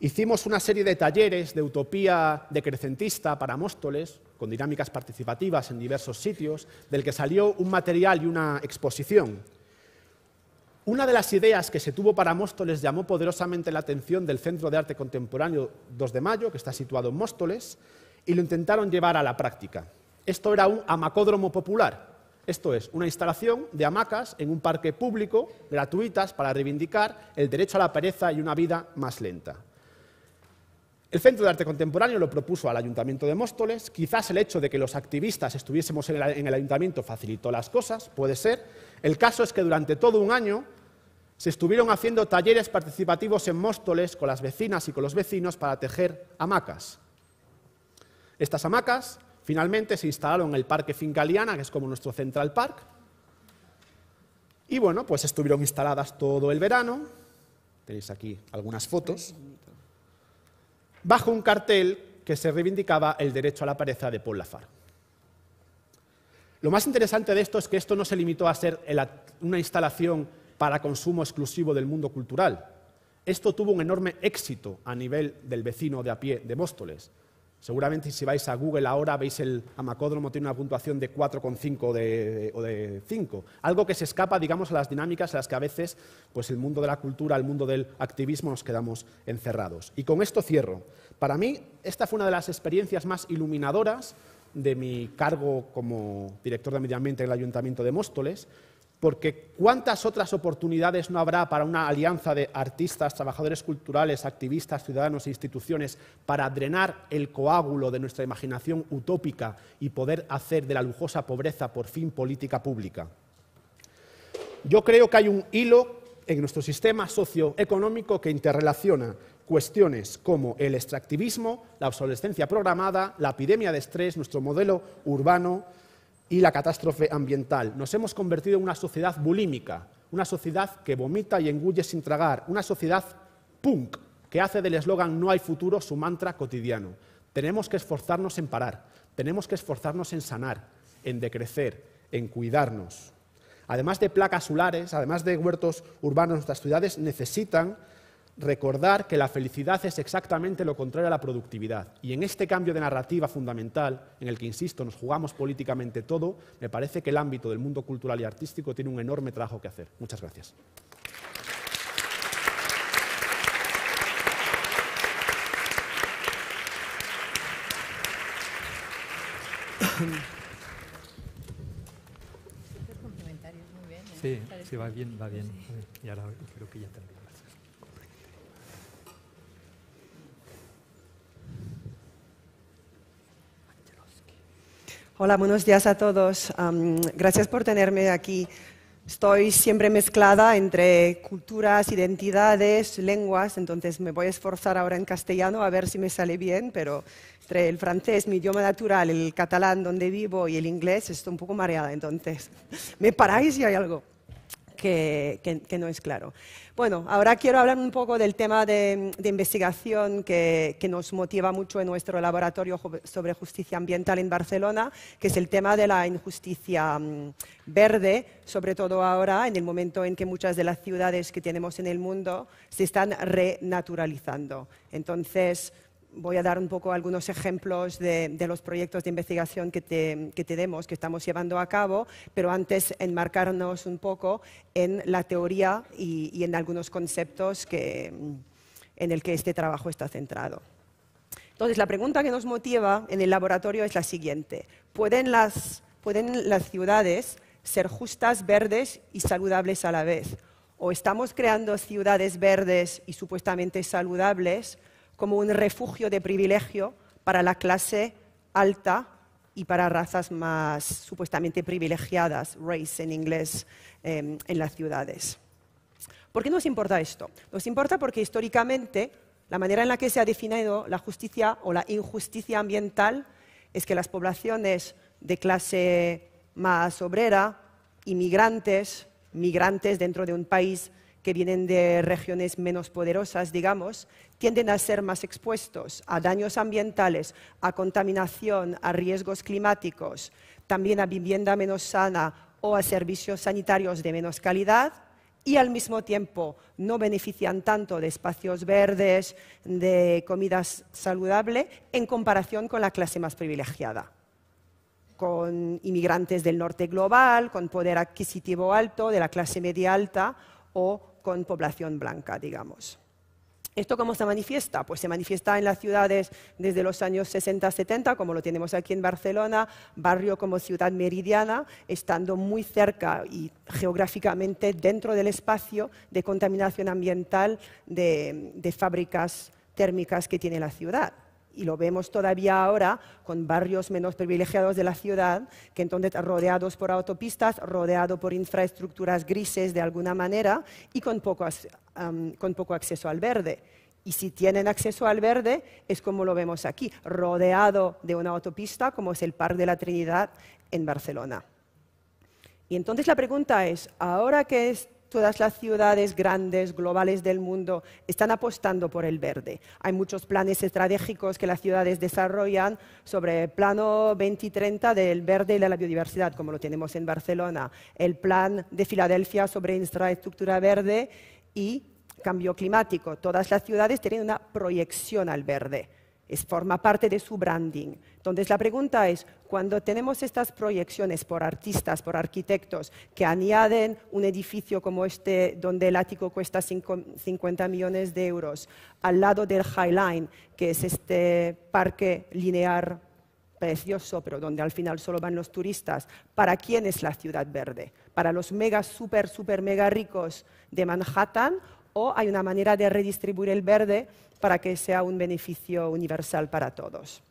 hicimos una serie de talleres de utopía decrecentista para Móstoles, con dinámicas participativas en diversos sitios, del que salió un material y una exposición. Una de las ideas que se tuvo para Móstoles llamó poderosamente la atención del Centro de Arte Contemporáneo 2 de Mayo, que está situado en Móstoles, y lo intentaron llevar a la práctica. Esto era un amacódromo popular, esto es, una instalación de hamacas en un parque público, gratuitas, para reivindicar el derecho a la pereza y una vida más lenta. El Centro de Arte Contemporáneo lo propuso al Ayuntamiento de Móstoles. Quizás el hecho de que los activistas estuviésemos en el, Ayuntamiento facilitó las cosas, puede ser. El caso es que durante todo un año se estuvieron haciendo talleres participativos en Móstoles con las vecinas y con los vecinos para tejer hamacas. Estas hamacas Finalmente se instalaron en el Parque Fincaliana, que es como nuestro Central Park. Y bueno, pues estuvieron instaladas todo el verano. Tenéis aquí algunas fotos. Bajo un cartel que se reivindicaba el derecho a la pareja de Paul Lafar. Lo más interesante de esto es que esto no se limitó a ser una instalación para consumo exclusivo del mundo cultural. Esto tuvo un enorme éxito a nivel del vecino de a pie de Móstoles. Seguramente si vais a Google ahora veis el amacódromo tiene una puntuación de 4,5 de, o de 5. Algo que se escapa, digamos, a las dinámicas en las que a veces pues, el mundo de la cultura, el mundo del activismo nos quedamos encerrados. Y con esto cierro. Para mí, esta fue una de las experiencias más iluminadoras de mi cargo como director de medio ambiente en el Ayuntamiento de Móstoles, porque ¿cuántas otras oportunidades no habrá para una alianza de artistas, trabajadores culturales, activistas, ciudadanos e instituciones para drenar el coágulo de nuestra imaginación utópica y poder hacer de la lujosa pobreza por fin política pública? Yo creo que hay un hilo en nuestro sistema socioeconómico que interrelaciona cuestiones como el extractivismo, la obsolescencia programada, la epidemia de estrés, nuestro modelo urbano, y la catástrofe ambiental. Nos hemos convertido en una sociedad bulímica, una sociedad que vomita y engulle sin tragar, una sociedad punk que hace del eslogan No hay futuro su mantra cotidiano. Tenemos que esforzarnos en parar, tenemos que esforzarnos en sanar, en decrecer, en cuidarnos. Además de placas solares, además de huertos urbanos, nuestras ciudades necesitan recordar que la felicidad es exactamente lo contrario a la productividad. Y en este cambio de narrativa fundamental, en el que, insisto, nos jugamos políticamente todo, me parece que el ámbito del mundo cultural y artístico tiene un enorme trabajo que hacer. Muchas gracias. ¿eh? Sí, va bien, va bien. Y ahora creo que ya Hola, buenos días a todos. gracias por tenerme aquí. Estoy siempre mezclada entre culturas, identidades, lenguas, entonces me voy a esforzar ahora en castellano a ver si me sale bien, pero entre el francés, mi idioma natural, el catalán donde vivo y el inglés, estoy un poco mareada, entonces me paráis si hay algo que, no es claro. Bueno, ahora quiero hablar un poco del tema de, investigación que, que, nos motiva mucho en nuestro laboratorio sobre justicia ambiental en Barcelona, que es el tema de la injusticia mm, verde, sobre todo ahora, en el momento en que muchas de las ciudades que tenemos en el mundo se están renaturalizando. Entonces, voy a dar un poco algunos ejemplos de, los proyectos de investigación que, tenemos, que estamos llevando a cabo, pero antes enmarcarnos un poco en la teoría y, en algunos conceptos en el que este trabajo está centrado. Entonces, la pregunta que nos motiva en el laboratorio es la siguiente. ¿Pueden las ciudades ser justas, verdes y saludables a la vez? ¿O estamos creando ciudades verdes y supuestamente saludables? como un refugio de privilegio para la clase alta y para razas más supuestamente privilegiadas, race en inglés, em, en las ciudades. ¿Por qué nos importa esto? Nos importa porque históricamente la manera en la que se ha definido la justicia o la injusticia ambiental es que las poblaciones de clase más obrera, inmigrantes, migrantes dentro de un país que vienen de regiones menos poderosas, digamos, tienden a ser más expuestos a daños ambientales, a contaminación, a riesgos climáticos, también a vivienda menos sana o a servicios sanitarios de menos calidad y al mismo tiempo no benefician tanto de espacios verdes, de comida saludable, en comparación con la clase más privilegiada con inmigrantes del norte global, con poder adquisitivo alto, de la clase media alta o con población blanca, digamos. ¿Esto cómo se manifiesta? Pues se manifiesta en las ciudades desde los años 60-70, como lo tenemos aquí en Barcelona, barrio como ciudad meridiana, estando muy cerca y geográficamente dentro del espacio de contaminación ambiental de, de fábricas térmicas que tiene la ciudad y lo vemos todavía ahora con barrios menos privilegiados de la ciudad, que entonces rodeados por autopistas, rodeados por infraestructuras grises de alguna manera y con poco, con poco acceso al verde. Y si tienen acceso al verde, es como lo vemos aquí, rodeado de una autopista como es el Parque de la Trinidad en Barcelona. Y entonces la pregunta es, ahora que es todas las ciudades grandes, globales del mundo, están apostando por el verde. Hay muchos planes estratégicos que las ciudades desarrollan sobre el plano 2030 del verde y de la biodiversidad, como lo tenemos en Barcelona, el plan de Filadelfia sobre infraestructura verde y cambio climático. Todas las ciudades tienen una proyección al verde forma parte de su branding. Entonces la pregunta es, cuando tenemos estas proyecciones por artistas, por arquitectos, que añaden un edificio como este, donde el ático cuesta 50 millones de euros, al lado del High Line, que es este parque lineal precioso, pero donde al final solo van los turistas, ¿para quién es la ciudad verde? ¿Para los mega, super, super, mega ricos de Manhattan o hay una manera de redistribuir el verde para que sea un beneficio universal para todos.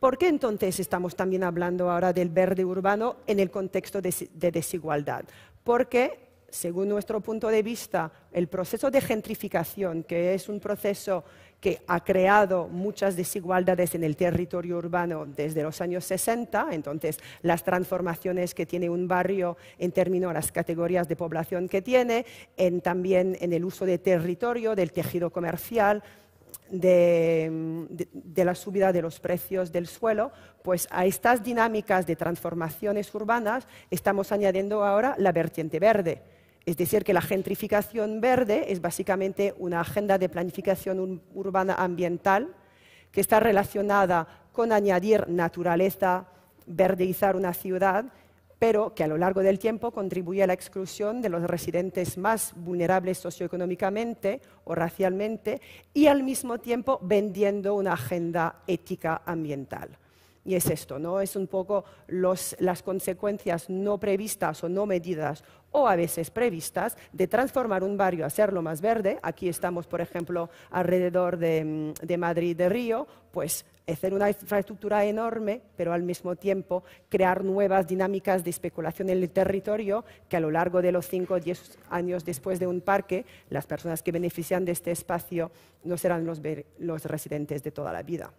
¿Por qué entonces estamos también hablando ahora del verde urbano en el contexto de desigualdad? Porque, según nuestro punto de vista, el proceso de gentrificación, que es un proceso que ha creado muchas desigualdades en el territorio urbano desde los años 60. Entonces, las transformaciones que tiene un barrio en términos de las categorías de población que tiene, también en el uso de territorio, del tejido comercial. de, la subida de los precios del suelo, pues a estas dinámicas de transformaciones urbanas estamos añadiendo ahora la vertiente verde es decir, que la gentrificación verde es básicamente una agenda de planificación urbana ambiental que está relacionada con añadir naturaleza, verdeizar una ciudad, pero que a lo largo del tiempo contribuye a la exclusión de los residentes más vulnerables socioeconómicamente o racialmente y al mismo tiempo vendiendo una agenda ética ambiental. Y es esto, ¿no? Es un poco las consecuencias no previstas o no medidas o a veces previstas de transformar un barrio, a hacerlo más verde. Aquí estamos, por ejemplo, alrededor de, mm, Madrid de Río, pues hacer una infraestructura enorme, pero al mismo tiempo crear nuevas dinámicas de especulación en el territorio que a lo largo de los 5 o 10 años después de un parque, las personas que benefician de este espacio no serán los residentes de toda la vida.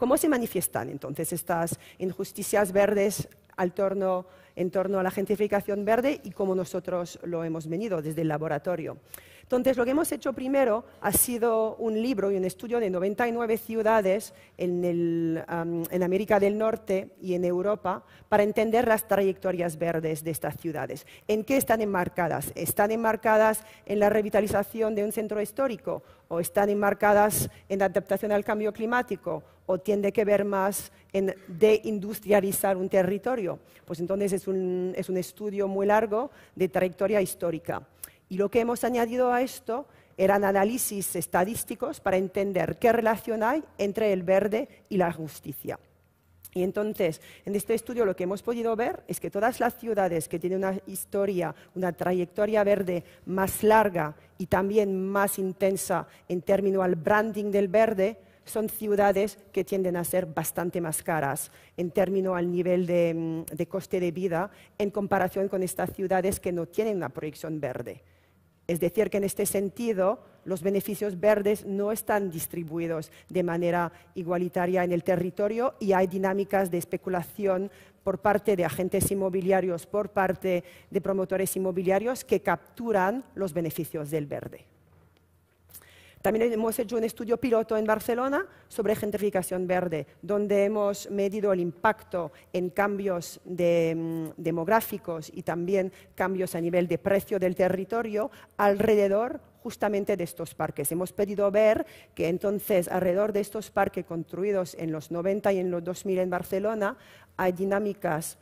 ¿Cómo se manifiestan entonces estas injusticias verdes al torno, en torno a la gentrificación verde y cómo nosotros lo hemos venido desde el laboratorio? Entonces, lo que hemos hecho primero ha sido un libro y un estudio de 99 ciudades en, América del Norte y en Europa para entender las trayectorias verdes de estas ciudades. ¿En qué están enmarcadas? ¿Están enmarcadas en la revitalización de un centro histórico? ¿O están enmarcadas en la adaptación al cambio climático? ¿O tiene que ver más en deindustrializar un territorio? Pues entonces es un estudio muy largo de trayectoria histórica. Y lo que hemos añadido a esto eran análisis estadísticos para entender qué relación hay entre el verde y la justicia. Y entonces, en este estudio lo que hemos podido ver es que todas las ciudades que tienen una historia, una trayectoria verde más larga y también más intensa en términos al branding del verde, son ciudades que tienden a ser bastante más caras en términos al nivel de, mm, de coste de vida en comparación con estas ciudades que no tienen una proyección verde. Es decir, que en este sentido los beneficios verdes no están distribuidos de manera igualitaria en el territorio y hay dinámicas de especulación por parte de agentes inmobiliarios, por parte de promotores inmobiliarios que capturan los beneficios del verde. También hemos hecho un estudio piloto en Barcelona sobre gentrificación verde, donde hemos medido el impacto en cambios mm, demográficos y también cambios a nivel de precio del territorio alrededor justamente de estos parques. Hemos pedido ver que entonces alrededor de estos parques construidos en los 90 y en los 2000 en Barcelona hay dinámicas...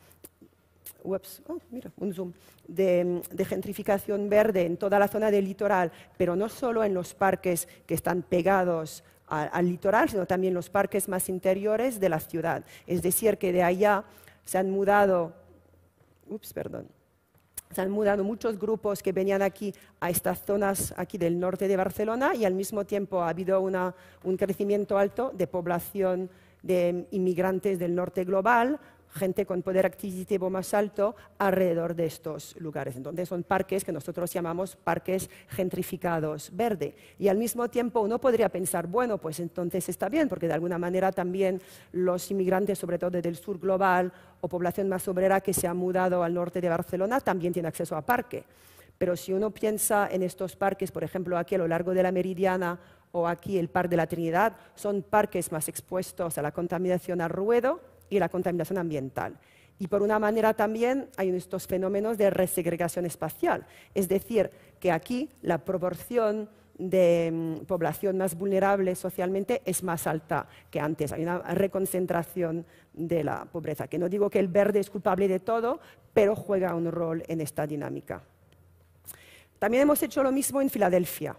Ups, oh, mira, un zoom de, gentrificación verde en toda la zona del litoral, pero no solo en los parques que están pegados al litoral, sino también los parques más interiores de la ciudad. Es decir, que de allá se han mudado, se han mudado muchos grupos que venían aquí a estas zonas aquí del norte de Barcelona y al mismo tiempo ha habido una, un crecimiento alto de población de inmigrantes del norte global gente con poder adquisitivo más alto alrededor de estos lugares. Entonces son parques que nosotros llamamos parques gentrificados verde. Y al mismo tiempo uno podría pensar, bueno, pues entonces está bien, porque de alguna manera también los inmigrantes, sobre todo desde el sur global o población más obrera que se ha mudado al norte de Barcelona, también tiene acceso a parque. Pero si uno piensa en estos parques, por ejemplo, aquí a lo largo de la Meridiana o aquí el Parque de la Trinidad, son parques más expuestos a la contaminación a ruedo, y la contaminación ambiental. Y por una manera también hay estos fenómenos de resegregación espacial, es decir, que aquí la proporción de mm, población más vulnerable socialmente es más alta que antes. Hay una reconcentración de la pobreza, que no digo que el verde es culpable de todo, pero juega un rol en esta dinámica. También hemos hecho lo mismo en Filadelfia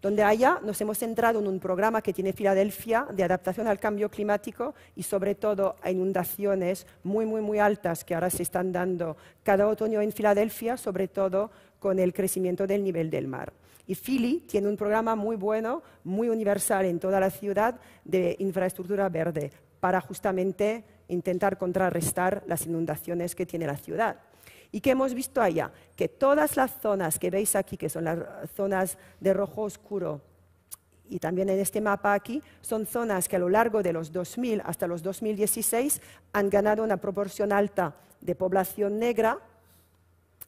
donde allá nos hemos centrado en un programa que tiene Filadelfia de adaptación al cambio climático y sobre todo a inundaciones muy, muy, muy altas que ahora se están dando cada otoño en Filadelfia, sobre todo con el crecimiento del nivel del mar. Y Philly tiene un programa muy bueno, muy universal en toda la ciudad de infraestructura verde para justamente intentar contrarrestar las inundaciones que tiene la ciudad. ¿Y qué hemos visto allá? Que todas las zonas que veis aquí, que son las zonas de rojo oscuro, y también en este mapa aquí, son zonas que a lo largo de los 2000 hasta los 2016 han ganado una proporción alta de población negra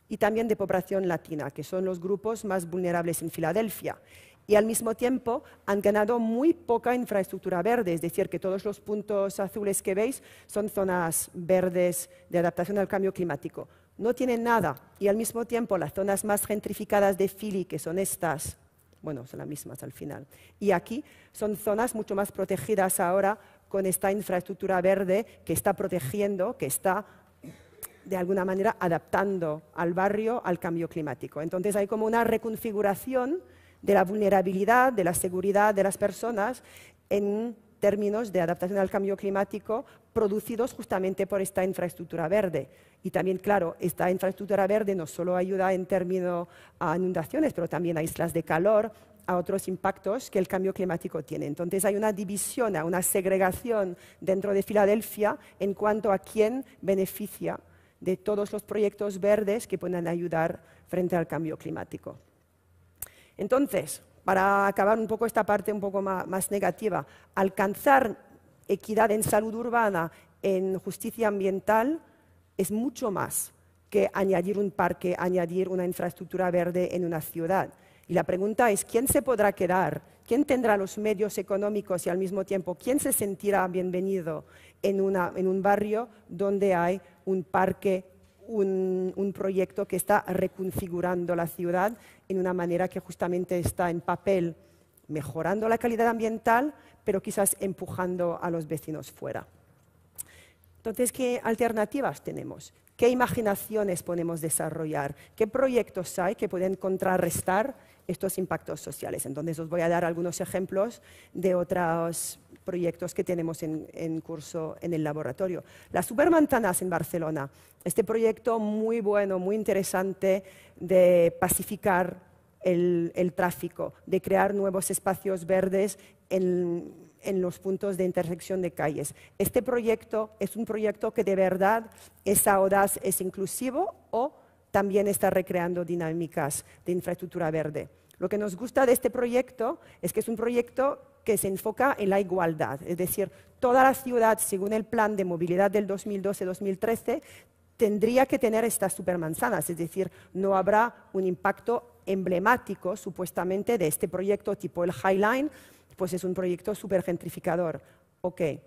y también de población latina, que son los grupos más vulnerables en Filadelfia. Y al mismo tiempo han ganado muy poca infraestructura verde, es decir, que todos los puntos azules que veis son zonas verdes de adaptación al cambio climático no tienen nada y al mismo tiempo las zonas más gentrificadas de Philly, que son estas, bueno, son las mismas al final, y aquí son zonas mucho más protegidas ahora con esta infraestructura verde que está protegiendo, que está de alguna manera adaptando al barrio al cambio climático. Entonces hay como una reconfiguración de la vulnerabilidad, de la seguridad de las personas en términos de adaptación al cambio climático producidos justamente por esta infraestructura verde. Y también, claro, esta infraestructura verde no solo ayuda en términos a inundaciones, pero también a islas de calor, a otros impactos que el cambio climático tiene. Entonces hay una división, una segregación dentro de Filadelfia en cuanto a quién beneficia de todos los proyectos verdes que puedan ayudar frente al cambio climático. Entonces, para acabar un poco esta parte un poco más, negativa, alcanzar equidad en salud urbana, en justicia ambiental, es mucho más que añadir un parque, añadir una infraestructura verde en una ciudad. Y la pregunta es, ¿quién se podrá quedar? ¿Quién tendrá los medios económicos y al mismo tiempo quién se sentirá bienvenido en, en un barrio donde hay un parque un, proyecto que está reconfigurando la ciudad en una manera que justamente está en papel mejorando la calidad ambiental, pero quizás empujando a los vecinos fuera. Entonces, ¿qué alternativas tenemos? ¿Qué imaginaciones podemos desarrollar? ¿Qué proyectos hay que pueden contrarrestar estos impactos sociales. Entonces os voy a dar algunos ejemplos de otros proyectos que tenemos en, curso en el laboratorio. Las Supermantanas en Barcelona, este proyecto muy bueno, muy interesante de pacificar el, tráfico, de crear nuevos espacios verdes en, en los puntos de intersección de calles. Este proyecto es un proyecto que de verdad es audaz, es inclusivo o también está recreando dinámicas de infraestructura verde. Lo que nos gusta de este proyecto es que es un proyecto que se enfoca en la igualdad, es decir, toda la ciudad, según el plan de movilidad del 2012-2013, tendría que tener estas supermanzanas, es decir, no habrá un impacto emblemático supuestamente de este proyecto tipo el High Line, pues es un proyecto supergentrificador. gentrificador.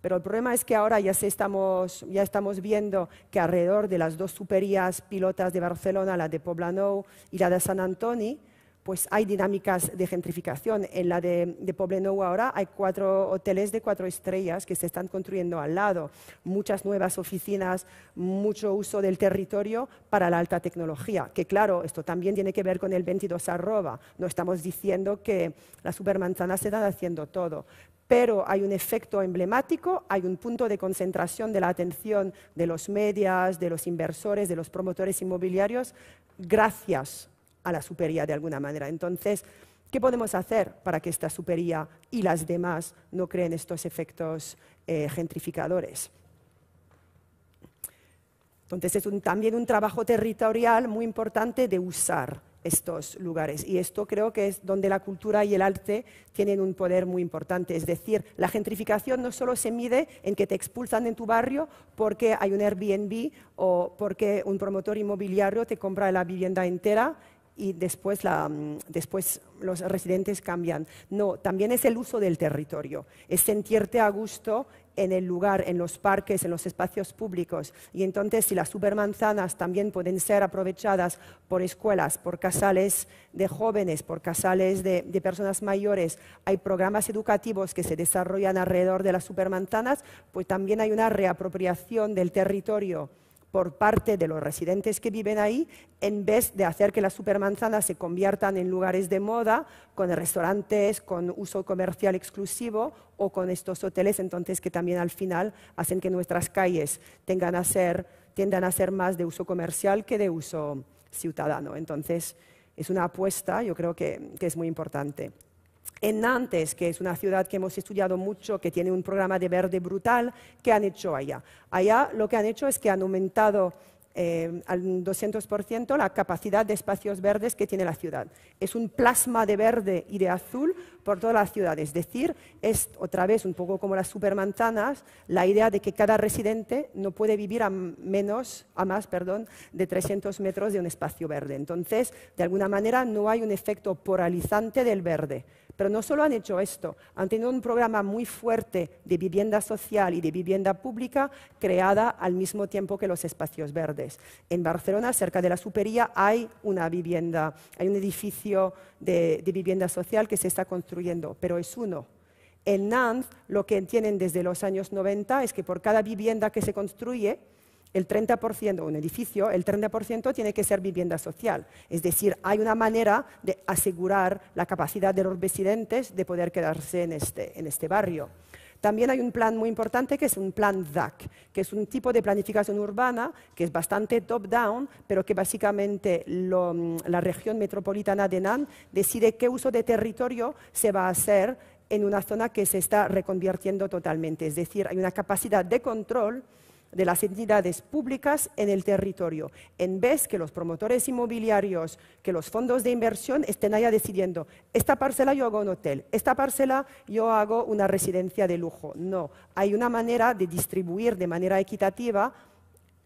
Pero el problema es que ahora ya, estamos, ya viendo que alrededor de las dos superías pilotas de Barcelona, la de Poblenou y la de San Antoni, pues hay dinámicas de gentrificación. En la de, de Poblenou ahora hay cuatro hoteles de cuatro estrellas que se están construyendo al lado, muchas nuevas oficinas, mucho uso del territorio para la alta tecnología, que claro, esto también tiene que ver con el 22 arroba. No estamos diciendo que las supermanzanas se están haciendo todo, pero hay un efecto emblemático, hay un punto de concentración de la atención de los medias, de los inversores, de los promotores inmobiliarios, gracias a la supería de alguna manera. Entonces, ¿qué podemos hacer para que esta supería y las demás no creen estos efectos eh, gentrificadores? Entonces, es también un trabajo territorial muy importante de usar estos lugares. Y esto creo que es donde la cultura y el arte tienen un poder muy importante. Es decir, la gentrificación no solo se mide en que te expulsan en tu barrio porque hay un Airbnb o porque un promotor inmobiliario te compra la vivienda entera y después, la, mm, después los residentes cambian. No, también es el uso del territorio, es sentirte a gusto en el lugar, en los parques, en los espacios públicos. Y entonces, si las supermanzanas también pueden ser aprovechadas por escuelas, por casales de jóvenes, por casales de, personas mayores, hay programas educativos que se desarrollan alrededor de las supermanzanas, pues también hay una reapropiación del territorio por parte de los residentes que viven ahí, en vez de hacer que las supermanzanas se conviertan en lugares de moda, con restaurantes, con uso comercial exclusivo o con estos hoteles, entonces que también al final hacen que nuestras calles tengan a ser, tiendan a ser más de uso comercial que de uso ciudadano. Entonces, es una apuesta, yo creo que es muy importante en Nantes, que es una ciudad que hemos estudiado mucho, que tiene un programa de verde brutal, ¿qué han hecho allá? Allá lo que han hecho es que han aumentado eh, al 200% la capacidad de espacios verdes que tiene la ciudad. Es un plasma de verde y de azul por toda la ciudad. Es decir, es otra vez un poco como las supermanzanas, la idea de que cada residente no puede vivir a, menos, a más perdón, de 300 metros de un espacio verde. Entonces, de alguna manera, no hay un efecto polarizante del verde pero no solo han hecho esto, han tenido un programa muy fuerte de vivienda social y de vivienda pública creada al mismo tiempo que los espacios verdes. En Barcelona, cerca de la Supería, hay una vivienda, hay un edificio de, vivienda social que se está construyendo, pero es uno, en Nantes lo que tienen desde los años 90 es que por cada vivienda que se construye, el 30%, un edificio, el 30% tiene que ser vivienda social. Es decir, hay una manera de asegurar la capacidad de los residentes de poder quedarse en este, este barrio. También hay un plan muy importante que es un plan DAC, que es un tipo de planificación urbana que es bastante top-down, pero que básicamente mm, la región metropolitana de Nan decide qué uso de territorio se va a hacer en una zona que se está reconvirtiendo totalmente. Es decir, hay una capacidad de control de las entidades públicas en el territorio, en vez que los promotores inmobiliarios, que los fondos de inversión estén allá decidiendo, esta parcela yo hago un hotel, esta parcela yo hago una residencia de lujo. No, hay una manera de distribuir de manera equitativa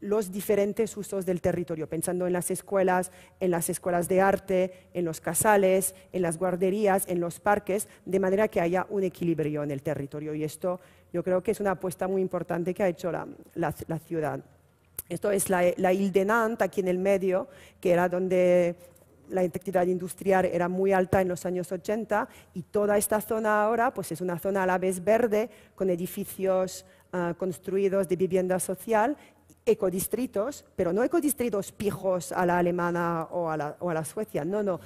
los diferentes usos del territorio, pensando en las escuelas, en las escuelas de arte, en los casales, en las guarderías, en los parques, de manera que haya un equilibrio en el territorio. Y esto yo creo que es una apuesta muy importante que ha hecho la, ciudad. Esto es la, la de aquí en el medio, que era donde la intensidad industrial era muy alta en los años 80 y toda esta zona ahora pues es una zona a la vez verde con edificios ah, construidos de vivienda social ecodistritos, pero no ecodistritos pijos a la alemana o a la Suecia, no, no,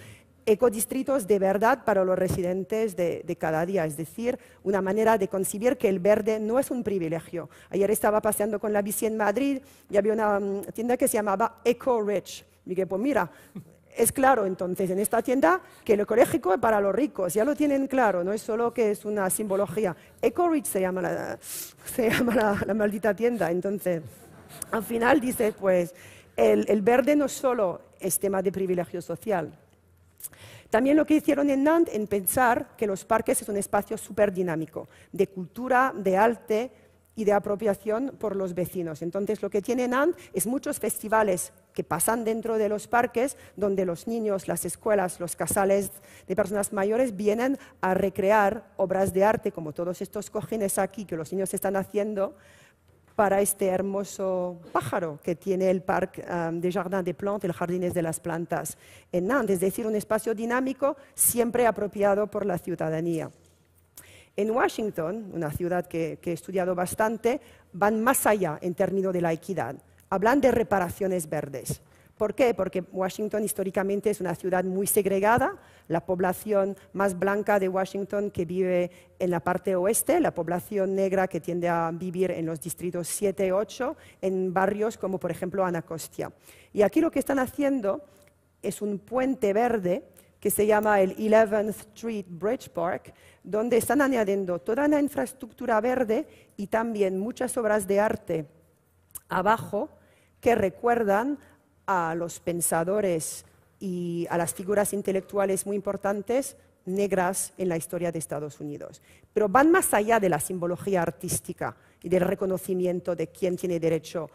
ecodistritos de verdad para los residentes de, cada día, es decir, una manera de concebir que el verde no es un privilegio. Ayer estaba paseando con la bici en Madrid y había una mm, tienda que se llamaba Eco Rich. Y dije, pues mira, es claro entonces en esta tienda que el ecológico es para los ricos, ya lo tienen claro, no es solo que es una simbología. Eco Rich se llama la, maldita tienda, entonces al final dice, pues el, el verde no solo es tema de privilegio social, también lo que hicieron en Nantes en pensar que los parques es un espacio súper dinámico, de cultura, de arte y de apropiación por los vecinos. Entonces, lo que tiene Nantes es muchos festivales que pasan dentro de los parques, donde los niños, las escuelas, los casales de personas mayores vienen a recrear obras de arte, como todos estos cojines aquí que los niños están haciendo, para este hermoso pájaro que tiene el Parque de Jardin de Plantes, el Jardines de las Plantas en Nantes, es decir, un espacio dinámico siempre apropiado por la ciudadanía. En Washington, una ciudad que, que he estudiado bastante, van más allá en términos de la equidad. Hablan de reparaciones verdes. ¿Por qué? Porque Washington históricamente es una ciudad muy segregada. La población más blanca de Washington que vive en la parte oeste, la población negra que tiende a vivir en los distritos 7 y 8, en barrios como por ejemplo Anacostia. Y aquí lo que están haciendo es un puente verde que se llama el 11th Street Bridge Park, donde están añadiendo toda una infraestructura verde y también muchas obras de arte abajo que recuerdan a los pensadores y a las figuras intelectuales muy importantes negras en la historia de Estados Unidos. Pero van más allá de la simbología artística y del reconocimiento de quién tiene derecho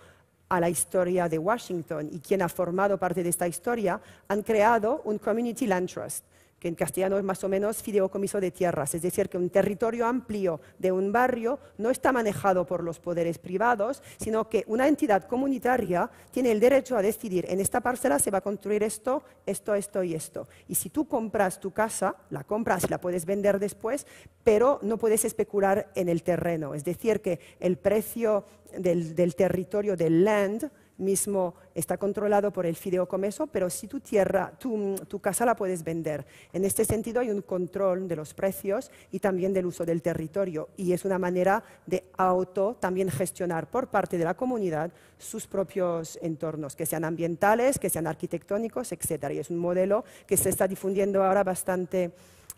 a la historia de Washington y quién ha formado parte de esta historia, han creado un Community Land Trust, que en castellano es más o menos fideocomiso de tierras, es decir, que un territorio amplio de un barrio no está manejado por los poderes privados, sino que una entidad comunitaria tiene el derecho a decidir, en esta parcela se va a construir esto, esto, esto y esto. Y si tú compras tu casa, la compras y la puedes vender después, pero no puedes especular en el terreno, es decir, que el precio del, del territorio, del land, mismo está controlado por el fideicomiso, pero si tu tierra, tu, tu, casa la puedes vender. En este sentido hay un control de los precios y también del uso del territorio y es una manera de auto también gestionar por parte de la comunidad sus propios entornos, que sean ambientales, que sean arquitectónicos, etcétera. Y es un modelo que se está difundiendo ahora bastante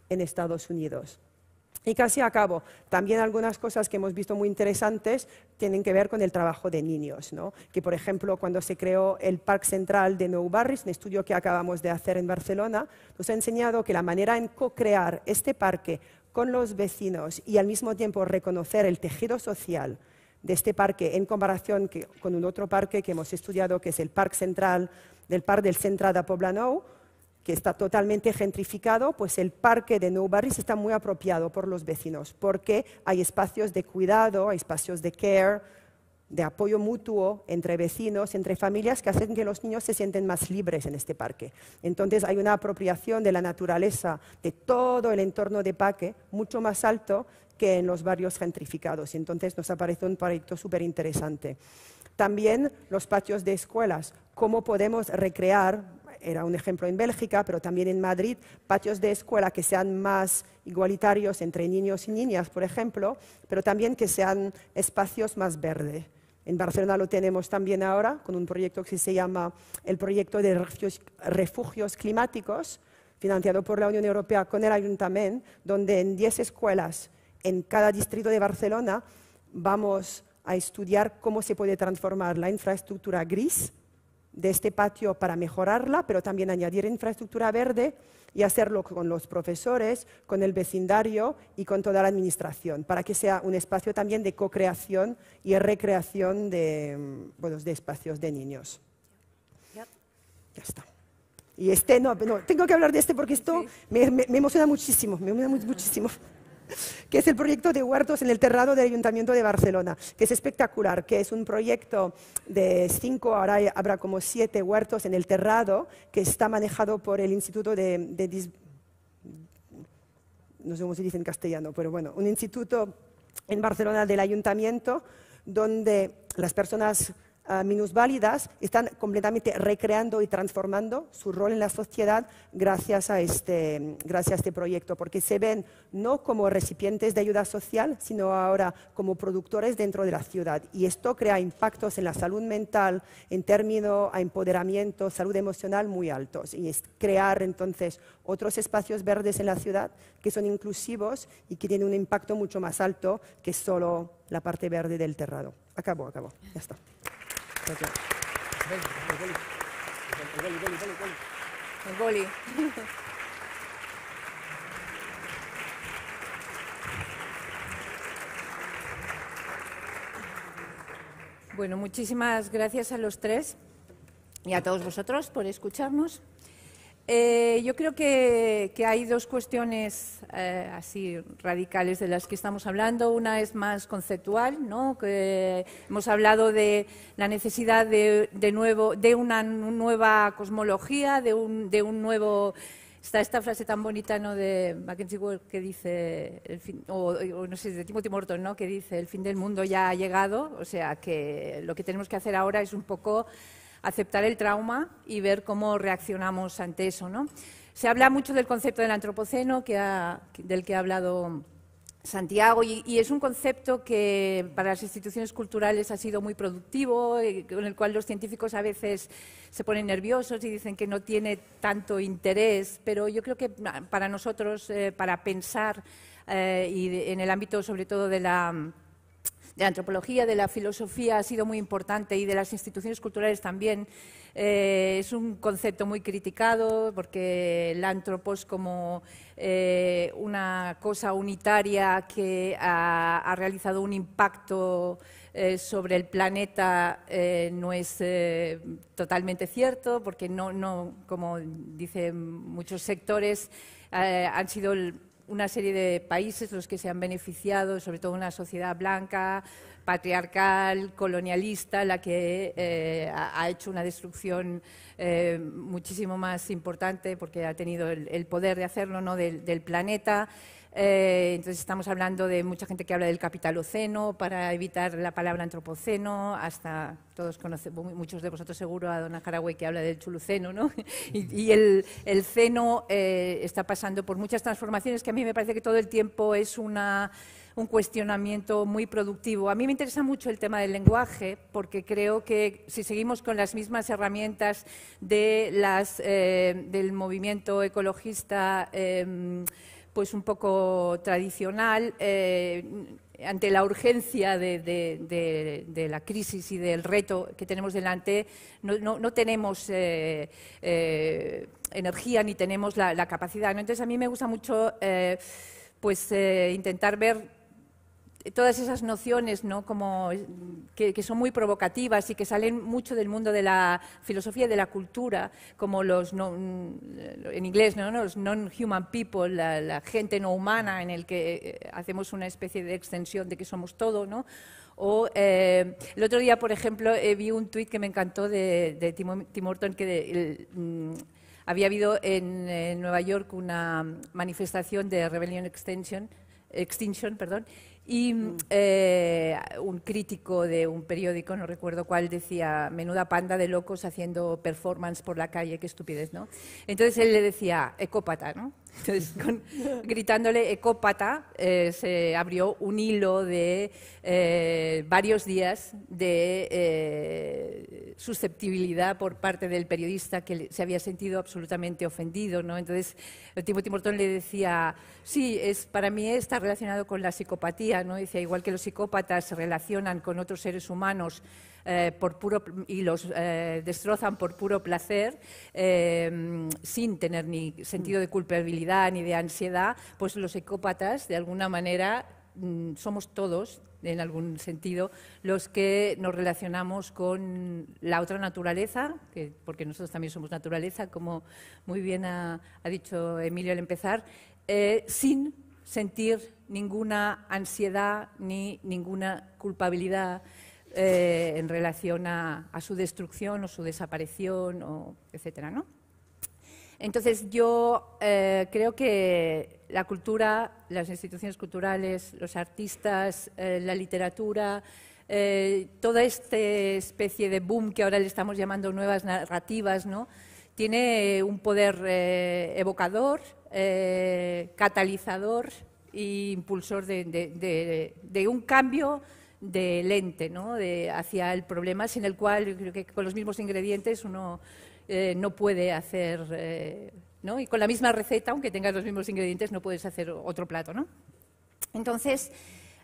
en Estados Unidos. Y casi cabo, También algunas cosas que hemos visto muy interesantes tienen que ver con el trabajo de niños. ¿no? Que, por ejemplo, cuando se creó el Parque Central de Nou Barris, un estudio que acabamos de hacer en Barcelona, nos ha enseñado que la manera en co-crear este parque con los vecinos y al mismo tiempo reconocer el tejido social de este parque en comparación con un otro parque que hemos estudiado, que es el Parque Central del Parque del Central de Poblenou, que está totalmente gentrificado, pues el parque de Barris está muy apropiado por los vecinos, porque hay espacios de cuidado, hay espacios de care, de apoyo mutuo entre vecinos, entre familias, que hacen que los niños se sienten más libres en este parque. Entonces hay una apropiación de la naturaleza, de todo el entorno de parque, mucho más alto que en los barrios gentrificados. Entonces nos aparece un proyecto súper interesante. También los patios de escuelas, cómo podemos recrear era un ejemplo en Bélgica, pero también en Madrid, patios de escuela que sean más igualitarios entre niños y niñas, por ejemplo, pero también que sean espacios más verdes. En Barcelona lo tenemos también ahora con un proyecto que se llama el proyecto de refugios, climáticos, financiado por la Unión Europea con el ayuntamiento, donde en 10 escuelas en cada distrito de Barcelona vamos a estudiar cómo se puede transformar la infraestructura gris de este patio para mejorarla, pero también añadir infraestructura verde y hacerlo con los profesores, con el vecindario y con toda la administración, para que sea un espacio también de co-creación y recreación de, mm, bueno, de espacios de niños. Ya está. Y este, no, tengo que hablar de este porque esto me, emociona muchísimo, me emociona muchísimo que es el proyecto de huertos en el terrado del Ayuntamiento de Barcelona, que es espectacular, que es un proyecto de cinco, ahora habrá como siete huertos en el terrado, que está manejado por el Instituto de... no sé cómo se dice en castellano, pero bueno, un instituto en Barcelona del Ayuntamiento donde las personas Ah, minusválidas están completamente recreando y transformando su rol en la sociedad este, gracias a, este, proyecto, porque se ven no como recipientes de ayuda social, sino ahora como productores dentro de la ciudad. Y esto crea impactos en la salud mental, en términos a empoderamiento, salud emocional muy altos. Y es crear entonces otros espacios verdes en la ciudad que son inclusivos y que tienen un impacto mucho más alto que solo la parte verde del terrado. Acabo, acabo, Ya está. Bueno, muchísimas gracias a los tres y a todos vosotros por escucharnos. Eh, yo creo que, hay dos cuestiones eh, así radicales de las que estamos hablando. Una es más conceptual, ¿no? Que hemos hablado de la necesidad de, nuevo, de una nueva cosmología, de un, de un nuevo está esta frase tan bonita ¿no? de Mackenzie que dice, o, no sé, de Timothy Morton, ¿no? que dice, el fin del mundo ya ha llegado, o sea que lo que tenemos que hacer ahora es un poco aceptar el trauma y ver cómo reaccionamos ante eso. ¿no? Se habla mucho del concepto del antropoceno, que del que ha hablado Santiago, y, es un concepto que para las instituciones culturales ha sido muy productivo, eh, con el cual los científicos a veces se ponen nerviosos y dicen que no tiene tanto interés, pero yo creo que para nosotros, eh, para pensar eh, y en el ámbito sobre todo de la de la antropología, de la filosofía ha sido muy importante y de las instituciones culturales también. Eh, es un concepto muy criticado porque el antropos como eh, una cosa unitaria que ha, realizado un impacto eh, sobre el planeta no es totalmente cierto porque no, no, como dicen muchos sectores, han sido el, una serie de países los que se han beneficiado, sobre todo una sociedad blanca, patriarcal, colonialista, la que eh, ha hecho una destrucción eh, muchísimo más importante porque ha tenido el, poder de hacerlo, ¿no? del, del planeta. Eh, entonces estamos hablando de mucha gente que habla del capitaloceno para evitar la palabra antropoceno, hasta todos conocemos muchos de vosotros seguro a Dona Haraway que habla del chuluceno, ¿no? Y, el, ceno eh, está pasando por muchas transformaciones que a mí me parece que todo el tiempo es un cuestionamiento muy productivo. A mí me interesa mucho el tema del lenguaje porque creo que si seguimos con las mismas herramientas de las, eh, del movimiento ecologista em, pues un poco tradicional, eh, ante la urgencia de, la crisis y del reto que tenemos delante, no, tenemos eh, eh, energía ni tenemos la, capacidad. Entonces, a mí me gusta mucho pues, intentar ver todas esas nociones ¿no? Como que, son muy provocativas y que salen mucho del mundo de la filosofía y de la cultura, como los, mm, en inglés, ¿no? los non-human people, la, gente no humana en el que eh, hacemos una especie de extensión de que somos todo, ¿no? O eh, el otro día, por ejemplo, eh, vi un tuit que me encantó de, Tim, Tim, Horton que... Mm, había habido en, Nueva York una manifestación de Rebellion Extinction, Extinction perdón, y eh, un crítico de un periódico, no recuerdo cuál, decía, menuda panda de locos haciendo performance por la calle, qué estupidez, ¿no? Entonces él le decía, ecópata, ¿no? Entonces, gritándole ecópata, eh, se abrió un hilo de eh, varios días de eh, susceptibilidad por parte del periodista que se había sentido absolutamente ofendido. ¿no? Entonces, Timothy Morton le decía, sí, es, para mí está relacionado con la psicopatía. ¿no? Decía, igual que los psicópatas se relacionan con otros seres humanos eh, y los eh, destrozan por puro placer, eh, sin tener ni sentido de culpabilidad ni de ansiedad, pues los ecópatas, de alguna manera, mm, somos todos, en algún sentido, los que nos relacionamos con la otra naturaleza, porque nosotros también somos naturaleza, como muy bien ha, dicho Emilio al empezar, sin sentir ninguna ansiedad ni ninguna culpabilidad eh, en relación a, su destrucción o su desaparición, o etcétera, Entonces, yo eh, creo que la cultura, las instituciones culturales, los artistas, eh, la literatura, toda esta especie de boom que ahora le estamos llamando nuevas narrativas, tiene un poder evocador, catalizador e impulsor de un cambio de lente ¿no? de, hacia el problema, sin el cual yo creo que con los mismos ingredientes uno eh, no puede hacer, eh, ¿no? y con la misma receta, aunque tengas los mismos ingredientes, no puedes hacer otro plato. ¿no? Entonces,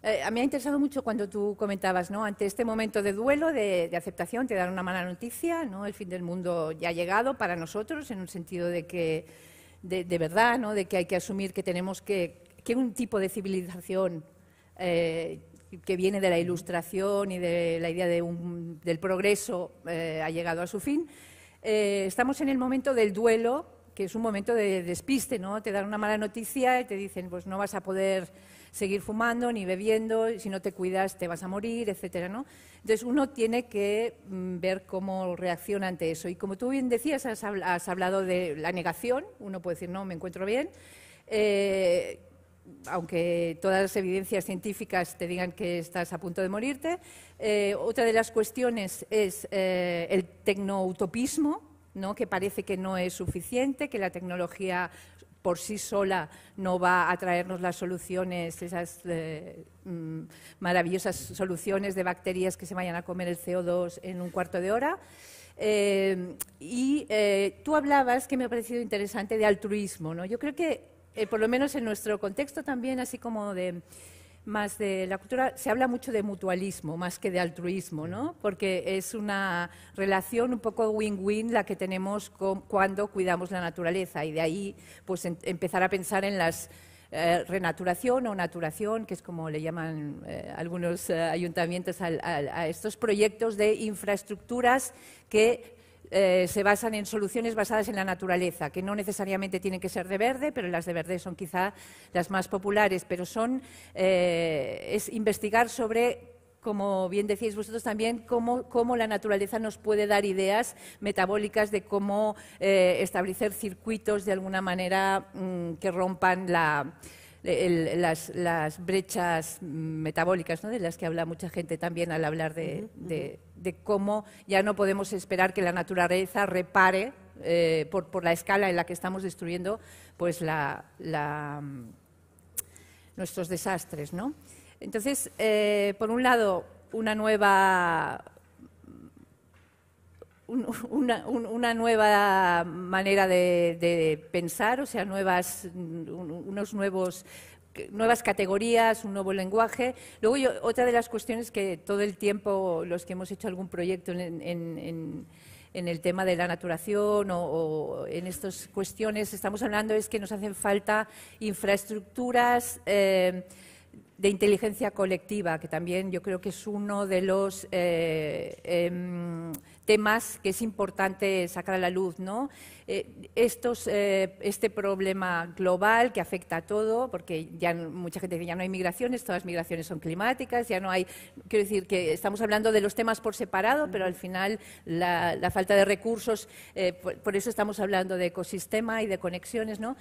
eh, a mí me ha interesado mucho cuando tú comentabas, ¿no? Ante este momento de duelo, de, aceptación, te dan una mala noticia, ¿no? El fin del mundo ya ha llegado para nosotros, en un sentido de que, de, verdad, ¿no? De que hay que asumir que tenemos que, que un tipo de civilización que viene de la ilustración y de la idea del progreso eh, ha llegado a su fin. Eh, estamos en el momento del duelo, que es un momento de despiste, ¿no? Te dan una mala noticia y te dicen, pues no vas a poder seguir fumando ni bebiendo, si no te cuidas te vas a morir, etcétera, ¿no? Entonces uno tiene que mm, ver cómo reacciona ante eso. Y como tú bien decías, has hablado de la negación, uno puede decir, no, me encuentro bien. Eh, aunque todas las evidencias científicas te digan que estás a punto de morirte. Eh, otra de las cuestiones es eh, el tecnoutopismo, ¿no? que parece que no es suficiente, que la tecnología por sí sola no va a traernos las soluciones, esas eh, mm, maravillosas soluciones de bacterias que se vayan a comer el CO2 en un cuarto de hora. y tú hablabas, que me ha parecido interesante, de altruismo. ¿no? Yo creo que eh, por lo menos en nuestro contexto también, así como de más de la cultura, se habla mucho de mutualismo más que de altruismo, ¿no? Porque es una relación un poco win-win la que tenemos cuando cuidamos la naturaleza y de ahí pues empezar a pensar en las eh, renaturación o naturación, que es como le llaman eh, algunos ayuntamientos a estos proyectos de infraestructuras que eh, se basan en soluciones basadas en la naturaleza, que no necesariamente tienen que ser de verde, pero las de verde son quizá las más populares, pero son, eh, es investigar sobre como bien decíais vosotros también, cómo, la naturaleza nos puede dar ideas metabólicas de cómo eh, establecer circuitos de alguna manera mm, que rompan la, las, brechas metabólicas, de las que habla mucha gente también al hablar de, cómo ya no podemos esperar que la naturaleza repare eh, por, la escala en la que estamos destruyendo pues nuestros desastres. Entonces, eh, por un lado, una nueva una, nueva manera de, pensar, o sea, nuevas, unos nuevos nuevas categorías, un nuevo lenguaje. Luego, otra de las cuestiones que todo el tiempo los que hemos hecho algún proyecto en, el tema de la naturación o, en estas cuestiones estamos hablando es que nos hacen falta infraestructuras. Eh, de inteligencia colectiva, que también yo creo que es uno de los eh, em, temas que es importante sacar a la luz, ¿no? Eh, estos, eh, este problema global que afecta a todo, porque ya mucha gente dice ya no hay migraciones, todas las migraciones son climáticas, ya no hay, quiero decir que estamos hablando de los temas por separado, pero al final la, falta de recursos, por, eso estamos hablando de ecosistema y de conexiones, ¿no?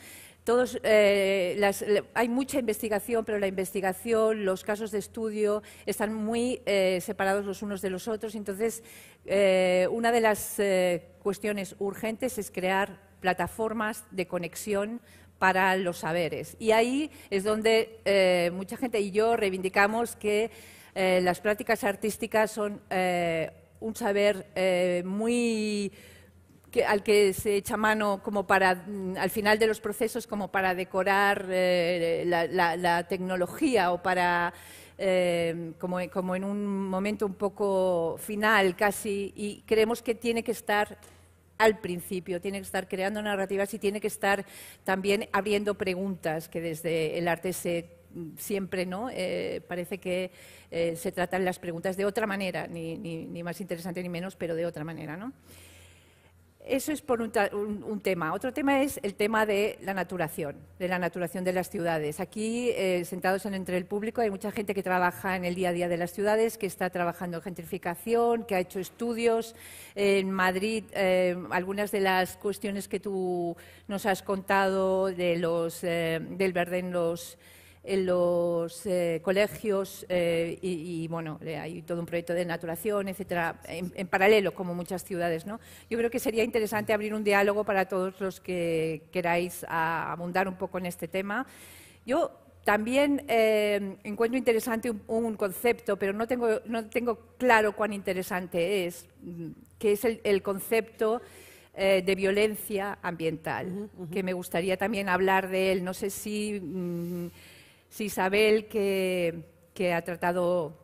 Todos, eh, las, hay mucha investigación, pero la investigación, los casos de estudio están muy eh, separados los unos de los otros. Entonces, eh, una de las cuestiones urgentes es crear plataformas de conexión para los saberes. Y ahí es donde mucha gente y yo reivindicamos que las prácticas artísticas son un saber muy al que se echa mano como para, mm, al final de los procesos como para decorar eh, la, tecnología o para, eh, como, en un momento un poco final casi, y creemos que tiene que estar al principio, tiene que estar creando narrativas y tiene que estar también abriendo preguntas que desde el arte se mm, siempre no eh, parece que se tratan las preguntas de otra manera, ni, ni, ni, más interesante ni menos, pero de otra manera. ¿no? eso es por un, tema. Otro tema es el tema de la naturación, de la naturación de las ciudades. Aquí, eh, sentados en entre el público, hay mucha gente que trabaja en el día a día de las ciudades, que está trabajando en gentrificación, que ha hecho estudios. En Madrid, eh, algunas de las cuestiones que tú nos has contado eh, del verde en los en los eh, colegios eh, y, bueno, hay todo un proyecto de naturación, etcétera, en, paralelo, como muchas ciudades. ¿no? Yo creo que sería interesante abrir un diálogo para todos los que queráis abundar un poco en este tema. Yo también eh, encuentro interesante un, concepto, pero no tengo, no tengo claro cuán interesante es, mm, que es el, concepto de violencia ambiental, que me gustaría también hablar de él. No sé si... Mm, Isabel, que, ha tratado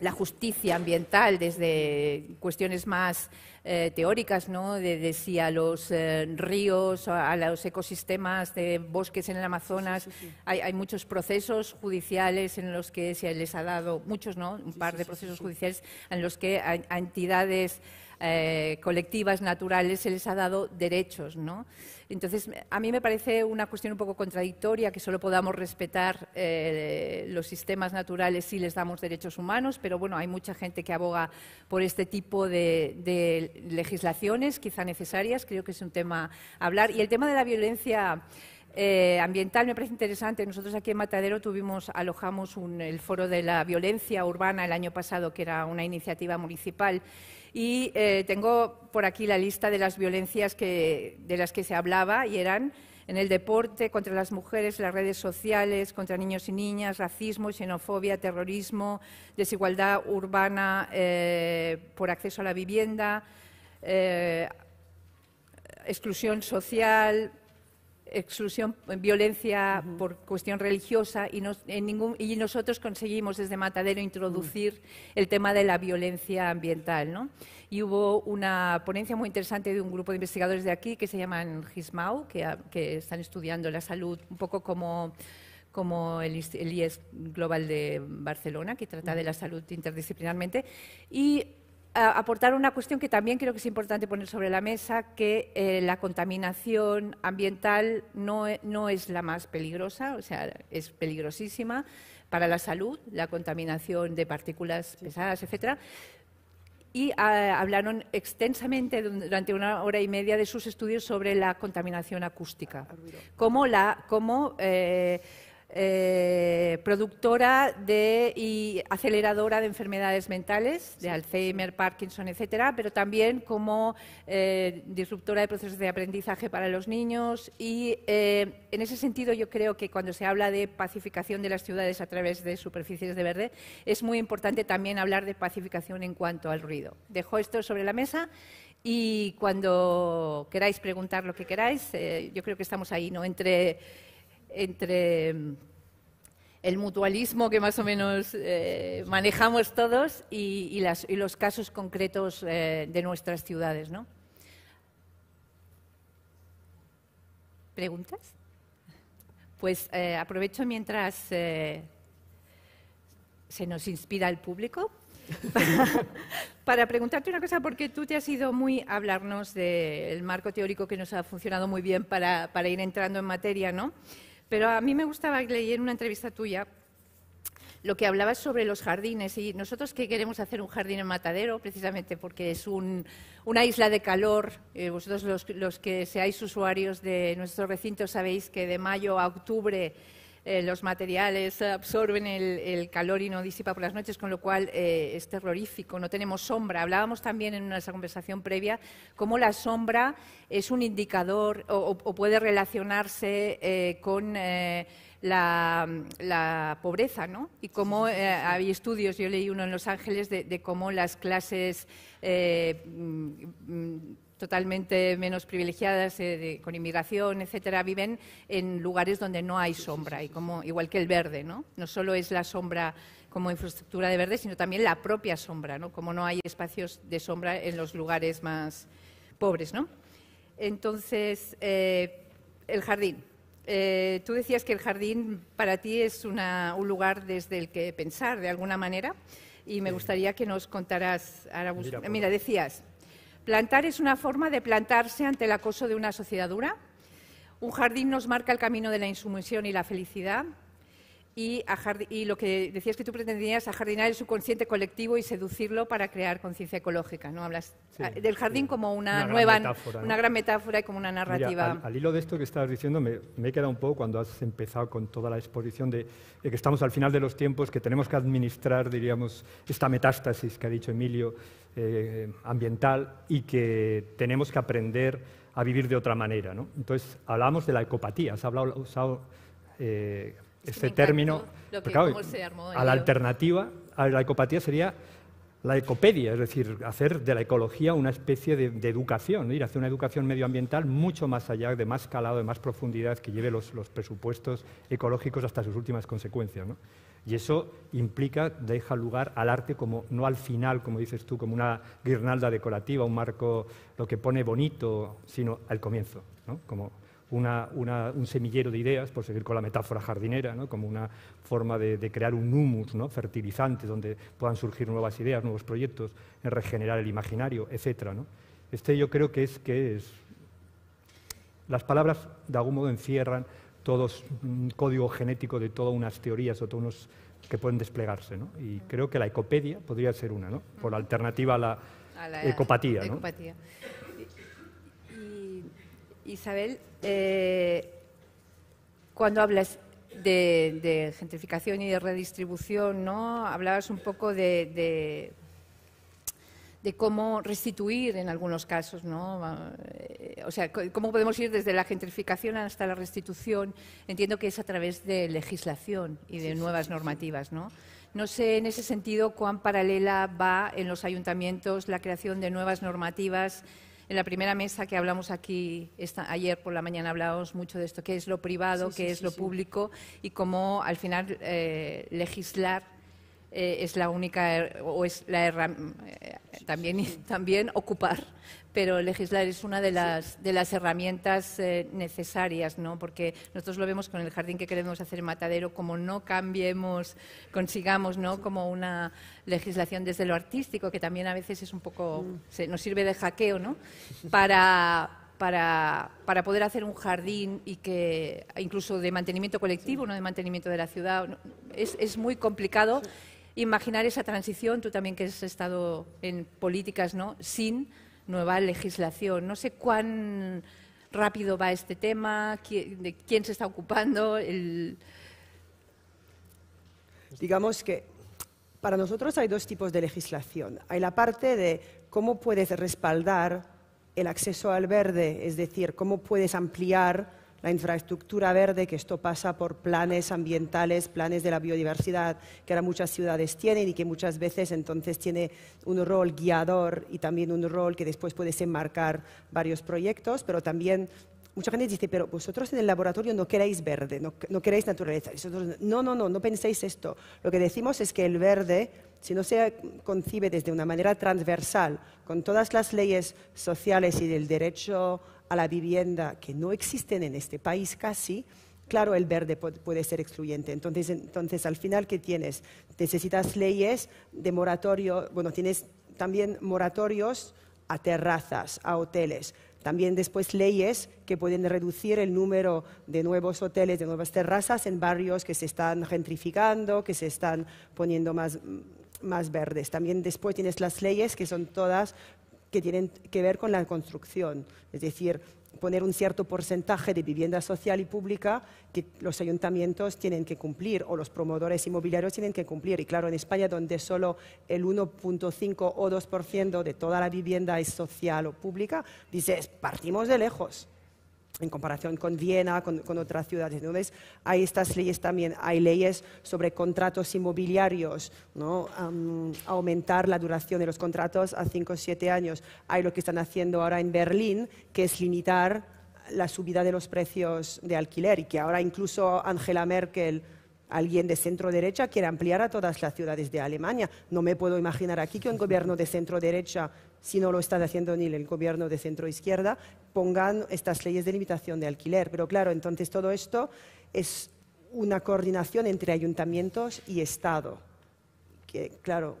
la justicia ambiental desde cuestiones más eh, teóricas, ¿no? de, si a los eh, ríos, a, a, los ecosistemas de bosques en el Amazonas, Hay, muchos procesos judiciales en los que se les ha dado, muchos, ¿no? un par de procesos judiciales en los que a entidades eh, colectivas naturales se les ha dado derechos, ¿no? Entonces, a mí me parece una cuestión un poco contradictoria que solo podamos respetar eh, los sistemas naturales si les damos derechos humanos, pero bueno, hay mucha gente que aboga por este tipo de, legislaciones, quizá necesarias, creo que es un tema a hablar. Y el tema de la violencia... Eh, ambiental me parece interesante. Nosotros aquí en Matadero alojamos el foro de la violencia urbana el año pasado, que era una iniciativa municipal, y eh, tengo por aquí la lista de las violencias de las que se hablaba y eran en el deporte, contra las mujeres, las redes sociales, contra niños y niñas, racismo, xenofobia, terrorismo, desigualdad urbana eh, por acceso a la vivienda, eh, exclusión social, exclusión, eh, violencia por cuestión religiosa y, en ningún, y, nosotros conseguimos desde Matadero introducir el tema de la violencia ambiental. ¿no? Y hubo una ponencia muy interesante de un grupo de investigadores de aquí que se llaman GISMAU, que, que están estudiando la salud un poco como como el, IES Global de Barcelona, que trata de la salud interdisciplinarmente. Y aportar una cuestión que también creo que es importante poner sobre la mesa, que eh, la contaminación ambiental no, e, no, es la más peligrosa, o sea, es peligrosísima para la salud, la contaminación de partículas pesadas, etcétera. Y ah, hablaron extensamente durante una hora y media de sus estudios sobre la contaminación acústica, ah, ah, como la, como eh, eh, productora de, y aceleradora de enfermedades mentales, de Alzheimer, Parkinson, etcétera, pero también como eh, disruptora de procesos de aprendizaje para los niños. Y eh, en ese sentido, yo creo que cuando se habla de pacificación de las ciudades a través de superficies de verde, es muy importante también hablar de pacificación en cuanto al ruido. Dejo esto sobre la mesa. Y cuando queráis preguntar lo que queráis, yo creo que estamos ahí, ¿no? Entre entre mm, el mutualismo que más o menos eh, manejamos todos y, los casos concretos eh, de nuestras ciudades. ¿no? ¿Preguntas? Pues eh, aprovecho mientras se nos inspira el público para, preguntarte una cosa, porque tú te has ido muy a hablarnos del marco teórico que nos ha funcionado muy bien para, para ir entrando en materia, ¿no? Pero a mí me gustaba leer una entrevista tuya lo que hablabas sobre los jardines y nosotros que queremos hacer un jardín en Matadero, precisamente porque es una isla de calor. Eh, vosotros los, los que seáis usuarios de nuestro recinto sabéis que de mayo a octubre eh, los materiales eh, absorben el, calor y no disipa por las noches, con lo cual eh, es terrorífico, no tenemos sombra. Hablábamos también en una conversación previa cómo la sombra es un indicador o, puede relacionarse con... La, pobreza, ¿no? Y cómo hay estudios, yo leí uno en Los Ángeles, de, cómo las clases mm, totalmente menos privilegiadas, eh, con inmigración, etcétera, viven en lugares donde no hay sombra, y como, igual que el verde, ¿no? No solo es la sombra como infraestructura de verde, sino también la propia sombra, ¿no? Como no hay espacios de sombra en los lugares más pobres, ¿no? Entonces, eh, el jardín. Eh, tú decías que el jardín para ti es un lugar desde el que pensar, de alguna manera, y me gustaría que nos contaras, ahora pues mira decías, Plantar es una forma de plantarse ante el acoso de una sociedad dura. Un jardín nos marca el camino de la insumisión y la felicidad y, lo que decías que tú pretendías ajardinar el subconsciente colectivo y seducirlo para crear conciencia ecológica. ¿no? Hablas ah, del jardín como una, nueva, metáfora, una gran metáfora y como una narrativa. al, hilo de esto que estabas diciendo, me, me, he quedado un poco cuando has empezado con toda la exposición de, que estamos al final de los tiempos, que tenemos que administrar, diríamos, esta metástasis que ha dicho Emilio, eh, ambiental, y que tenemos que aprender a vivir de otra manera. Entonces, hablamos de la ecopatía, has hablado, usado, eh, este término. a la alternativa a la ecopatía sería la ecopedia, es decir, hacer de la ecología una especie de, educación, ir a hacer una educación medioambiental mucho más allá, de más calado, de más profundidad, que lleve los, presupuestos ecológicos hasta sus últimas consecuencias. Y eso implica, deja lugar al arte como, no al final, como dices tú, como una guirnalda decorativa, un marco, lo que pone bonito, sino al comienzo, ¿no? como un semillero de ideas, por seguir con la metáfora jardinera, como una forma de, crear un humus fertilizante donde puedan surgir nuevas ideas, nuevos proyectos, en eh, regenerar el imaginario, etc. Este yo creo que es, que es... Las palabras de algún modo encierran todo un código genético de todas unas teorías o todos unos que pueden desplegarse. Y creo que la ecopedia podría ser una, por alternativa a la, ecopatía. ¿no? ecopatía. Y Isabel, eh, cuando hablas de, gentrificación y de redistribución, ¿no? Hablabas un poco de, cómo restituir en algunos casos, ¿no? Eh, o sea, cómo podemos ir desde la gentrificación hasta la restitución. Entiendo que es a través de legislación y de nuevas normativas, ¿no? No sé en ese sentido cuán paralela va en los ayuntamientos la creación de nuevas normativas en la primera mesa que hablamos aquí esta, ayer por la mañana hablábamos mucho de esto, qué es lo privado, qué es lo público y cómo al final eh, legislar eh, es la única eh, o es la también también ocupar pero legislar es una de las, de las herramientas eh, necesarias, ¿no? porque nosotros lo vemos con el jardín que queremos hacer en Matadero, como no cambiemos, consigamos ¿no? como una legislación desde lo artístico, que también a veces es un poco, mm. se, nos sirve de hackeo, ¿no? para para, poder hacer un jardín y que incluso de mantenimiento colectivo, no de mantenimiento de la ciudad, es, es muy complicado imaginar esa transición, tú también que has estado en políticas, ¿no? Sin nueva legislación. No sé cuán rápido va este tema, quién, de quién se está ocupando. Digamos que para nosotros hay dos tipos de legislación. Hay la parte de cómo puedes respaldar el acceso al verde, es decir, cómo puedes ampliar la infraestructura verde, que esto pasa por planes ambientales, planes de la biodiversidad, que ahora muchas ciudades tienen y que muchas veces entonces tiene un rol guiador y también un rol que después puede enmarcar varios proyectos, pero también mucha gente dice, pero vosotros en el laboratorio no queréis verde, no, no queréis naturaleza. no, no, no, no penséis esto. Lo que decimos es que el verde, si no se concibe desde una manera transversal, con todas las leyes sociales y del derecho a la vivienda que no existen en este país casi, claro, el verde puede ser excluyente. Entonces, entonces al final, ¿qué tienes? Necesitas leyes de moratorio, bueno, tienes también moratorios a terrazas, a hoteles. También después leyes que pueden reducir el número de nuevos hoteles, de nuevas terrazas en barrios que se están gentrificando, que se están poniendo más, más verdes. También después tienes las leyes que son todas que tienen que ver con la construcción, es decir, poner un cierto porcentaje de vivienda social y pública que los ayuntamientos tienen que cumplir o los promotores inmobiliarios tienen que cumplir. Y claro, en España, donde solo el 1.5 o 2% de toda la vivienda es social o pública, dices, partimos de lejos en comparación con Viena, con, otras ciudades. hay estas leyes también, hay leyes sobre contratos inmobiliarios, aumentar la duración de los contratos a 5 o 7 años. Hay lo que están haciendo ahora en Berlín, que es limitar la subida de los precios de alquiler y que ahora incluso Angela Merkel alguien de centro derecha quiere ampliar a todas las ciudades de Alemania. No me puedo imaginar aquí que un gobierno de centro derecha, si no lo está haciendo ni el gobierno de centro izquierda, pongan estas leyes de limitación de alquiler. Pero claro, entonces todo esto es una coordinación entre ayuntamientos y Estado, que claro,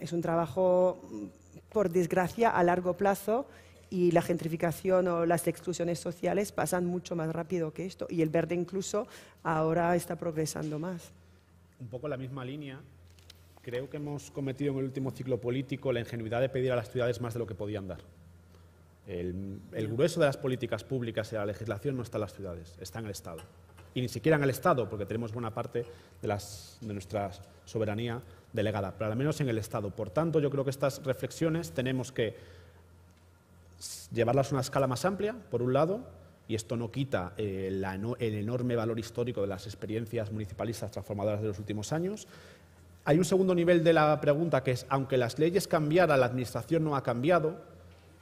es un trabajo, mm, por desgracia, a largo plazo y la gentrificación o las exclusiones sociales pasan mucho más rápido que esto y el verde incluso ahora está progresando más. Un poco la misma línea. Creo que hemos cometido en el último ciclo político la ingenuidad de pedir a las ciudades más de lo que podían dar. El, grueso de las políticas públicas y la legislación no está en las ciudades, está en el Estado. Y ni siquiera en el Estado, porque tenemos buena parte de, de nuestra soberanía delegada, pero al menos en el Estado. Por tanto, yo creo que estas reflexiones tenemos que llevarlas a una escala más amplia, por un lado, y esto no quita eh, el enorme valor histórico de las experiencias municipalistas transformadoras de los últimos años. Hay un segundo nivel de la pregunta que es, aunque las leyes cambiaran, la Administración no ha cambiado,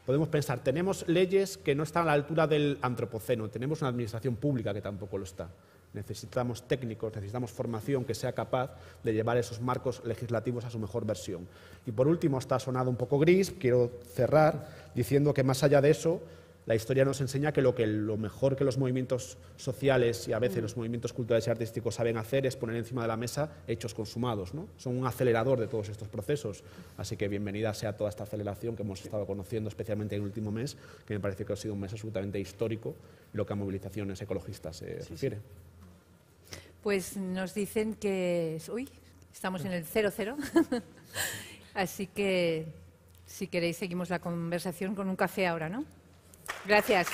podemos pensar, tenemos leyes que no están a la altura del antropoceno, tenemos una Administración pública que tampoco lo está. Necesitamos técnicos, necesitamos formación que sea capaz de llevar esos marcos legislativos a su mejor versión. Y por último, está sonado un poco gris, quiero cerrar diciendo que más allá de eso, la historia nos enseña que lo, que lo mejor que los movimientos sociales y a veces los movimientos culturales y artísticos saben hacer es poner encima de la mesa hechos consumados. Son un acelerador de todos estos procesos. Así que bienvenida sea toda esta aceleración que hemos estado conociendo, especialmente en el último mes, que me parece que ha sido un mes absolutamente histórico lo que a movilizaciones ecologistas se refiere. Pues nos dicen que Uy, estamos en el 00, así que si queréis seguimos la conversación con un café ahora, ¿no? Gracias.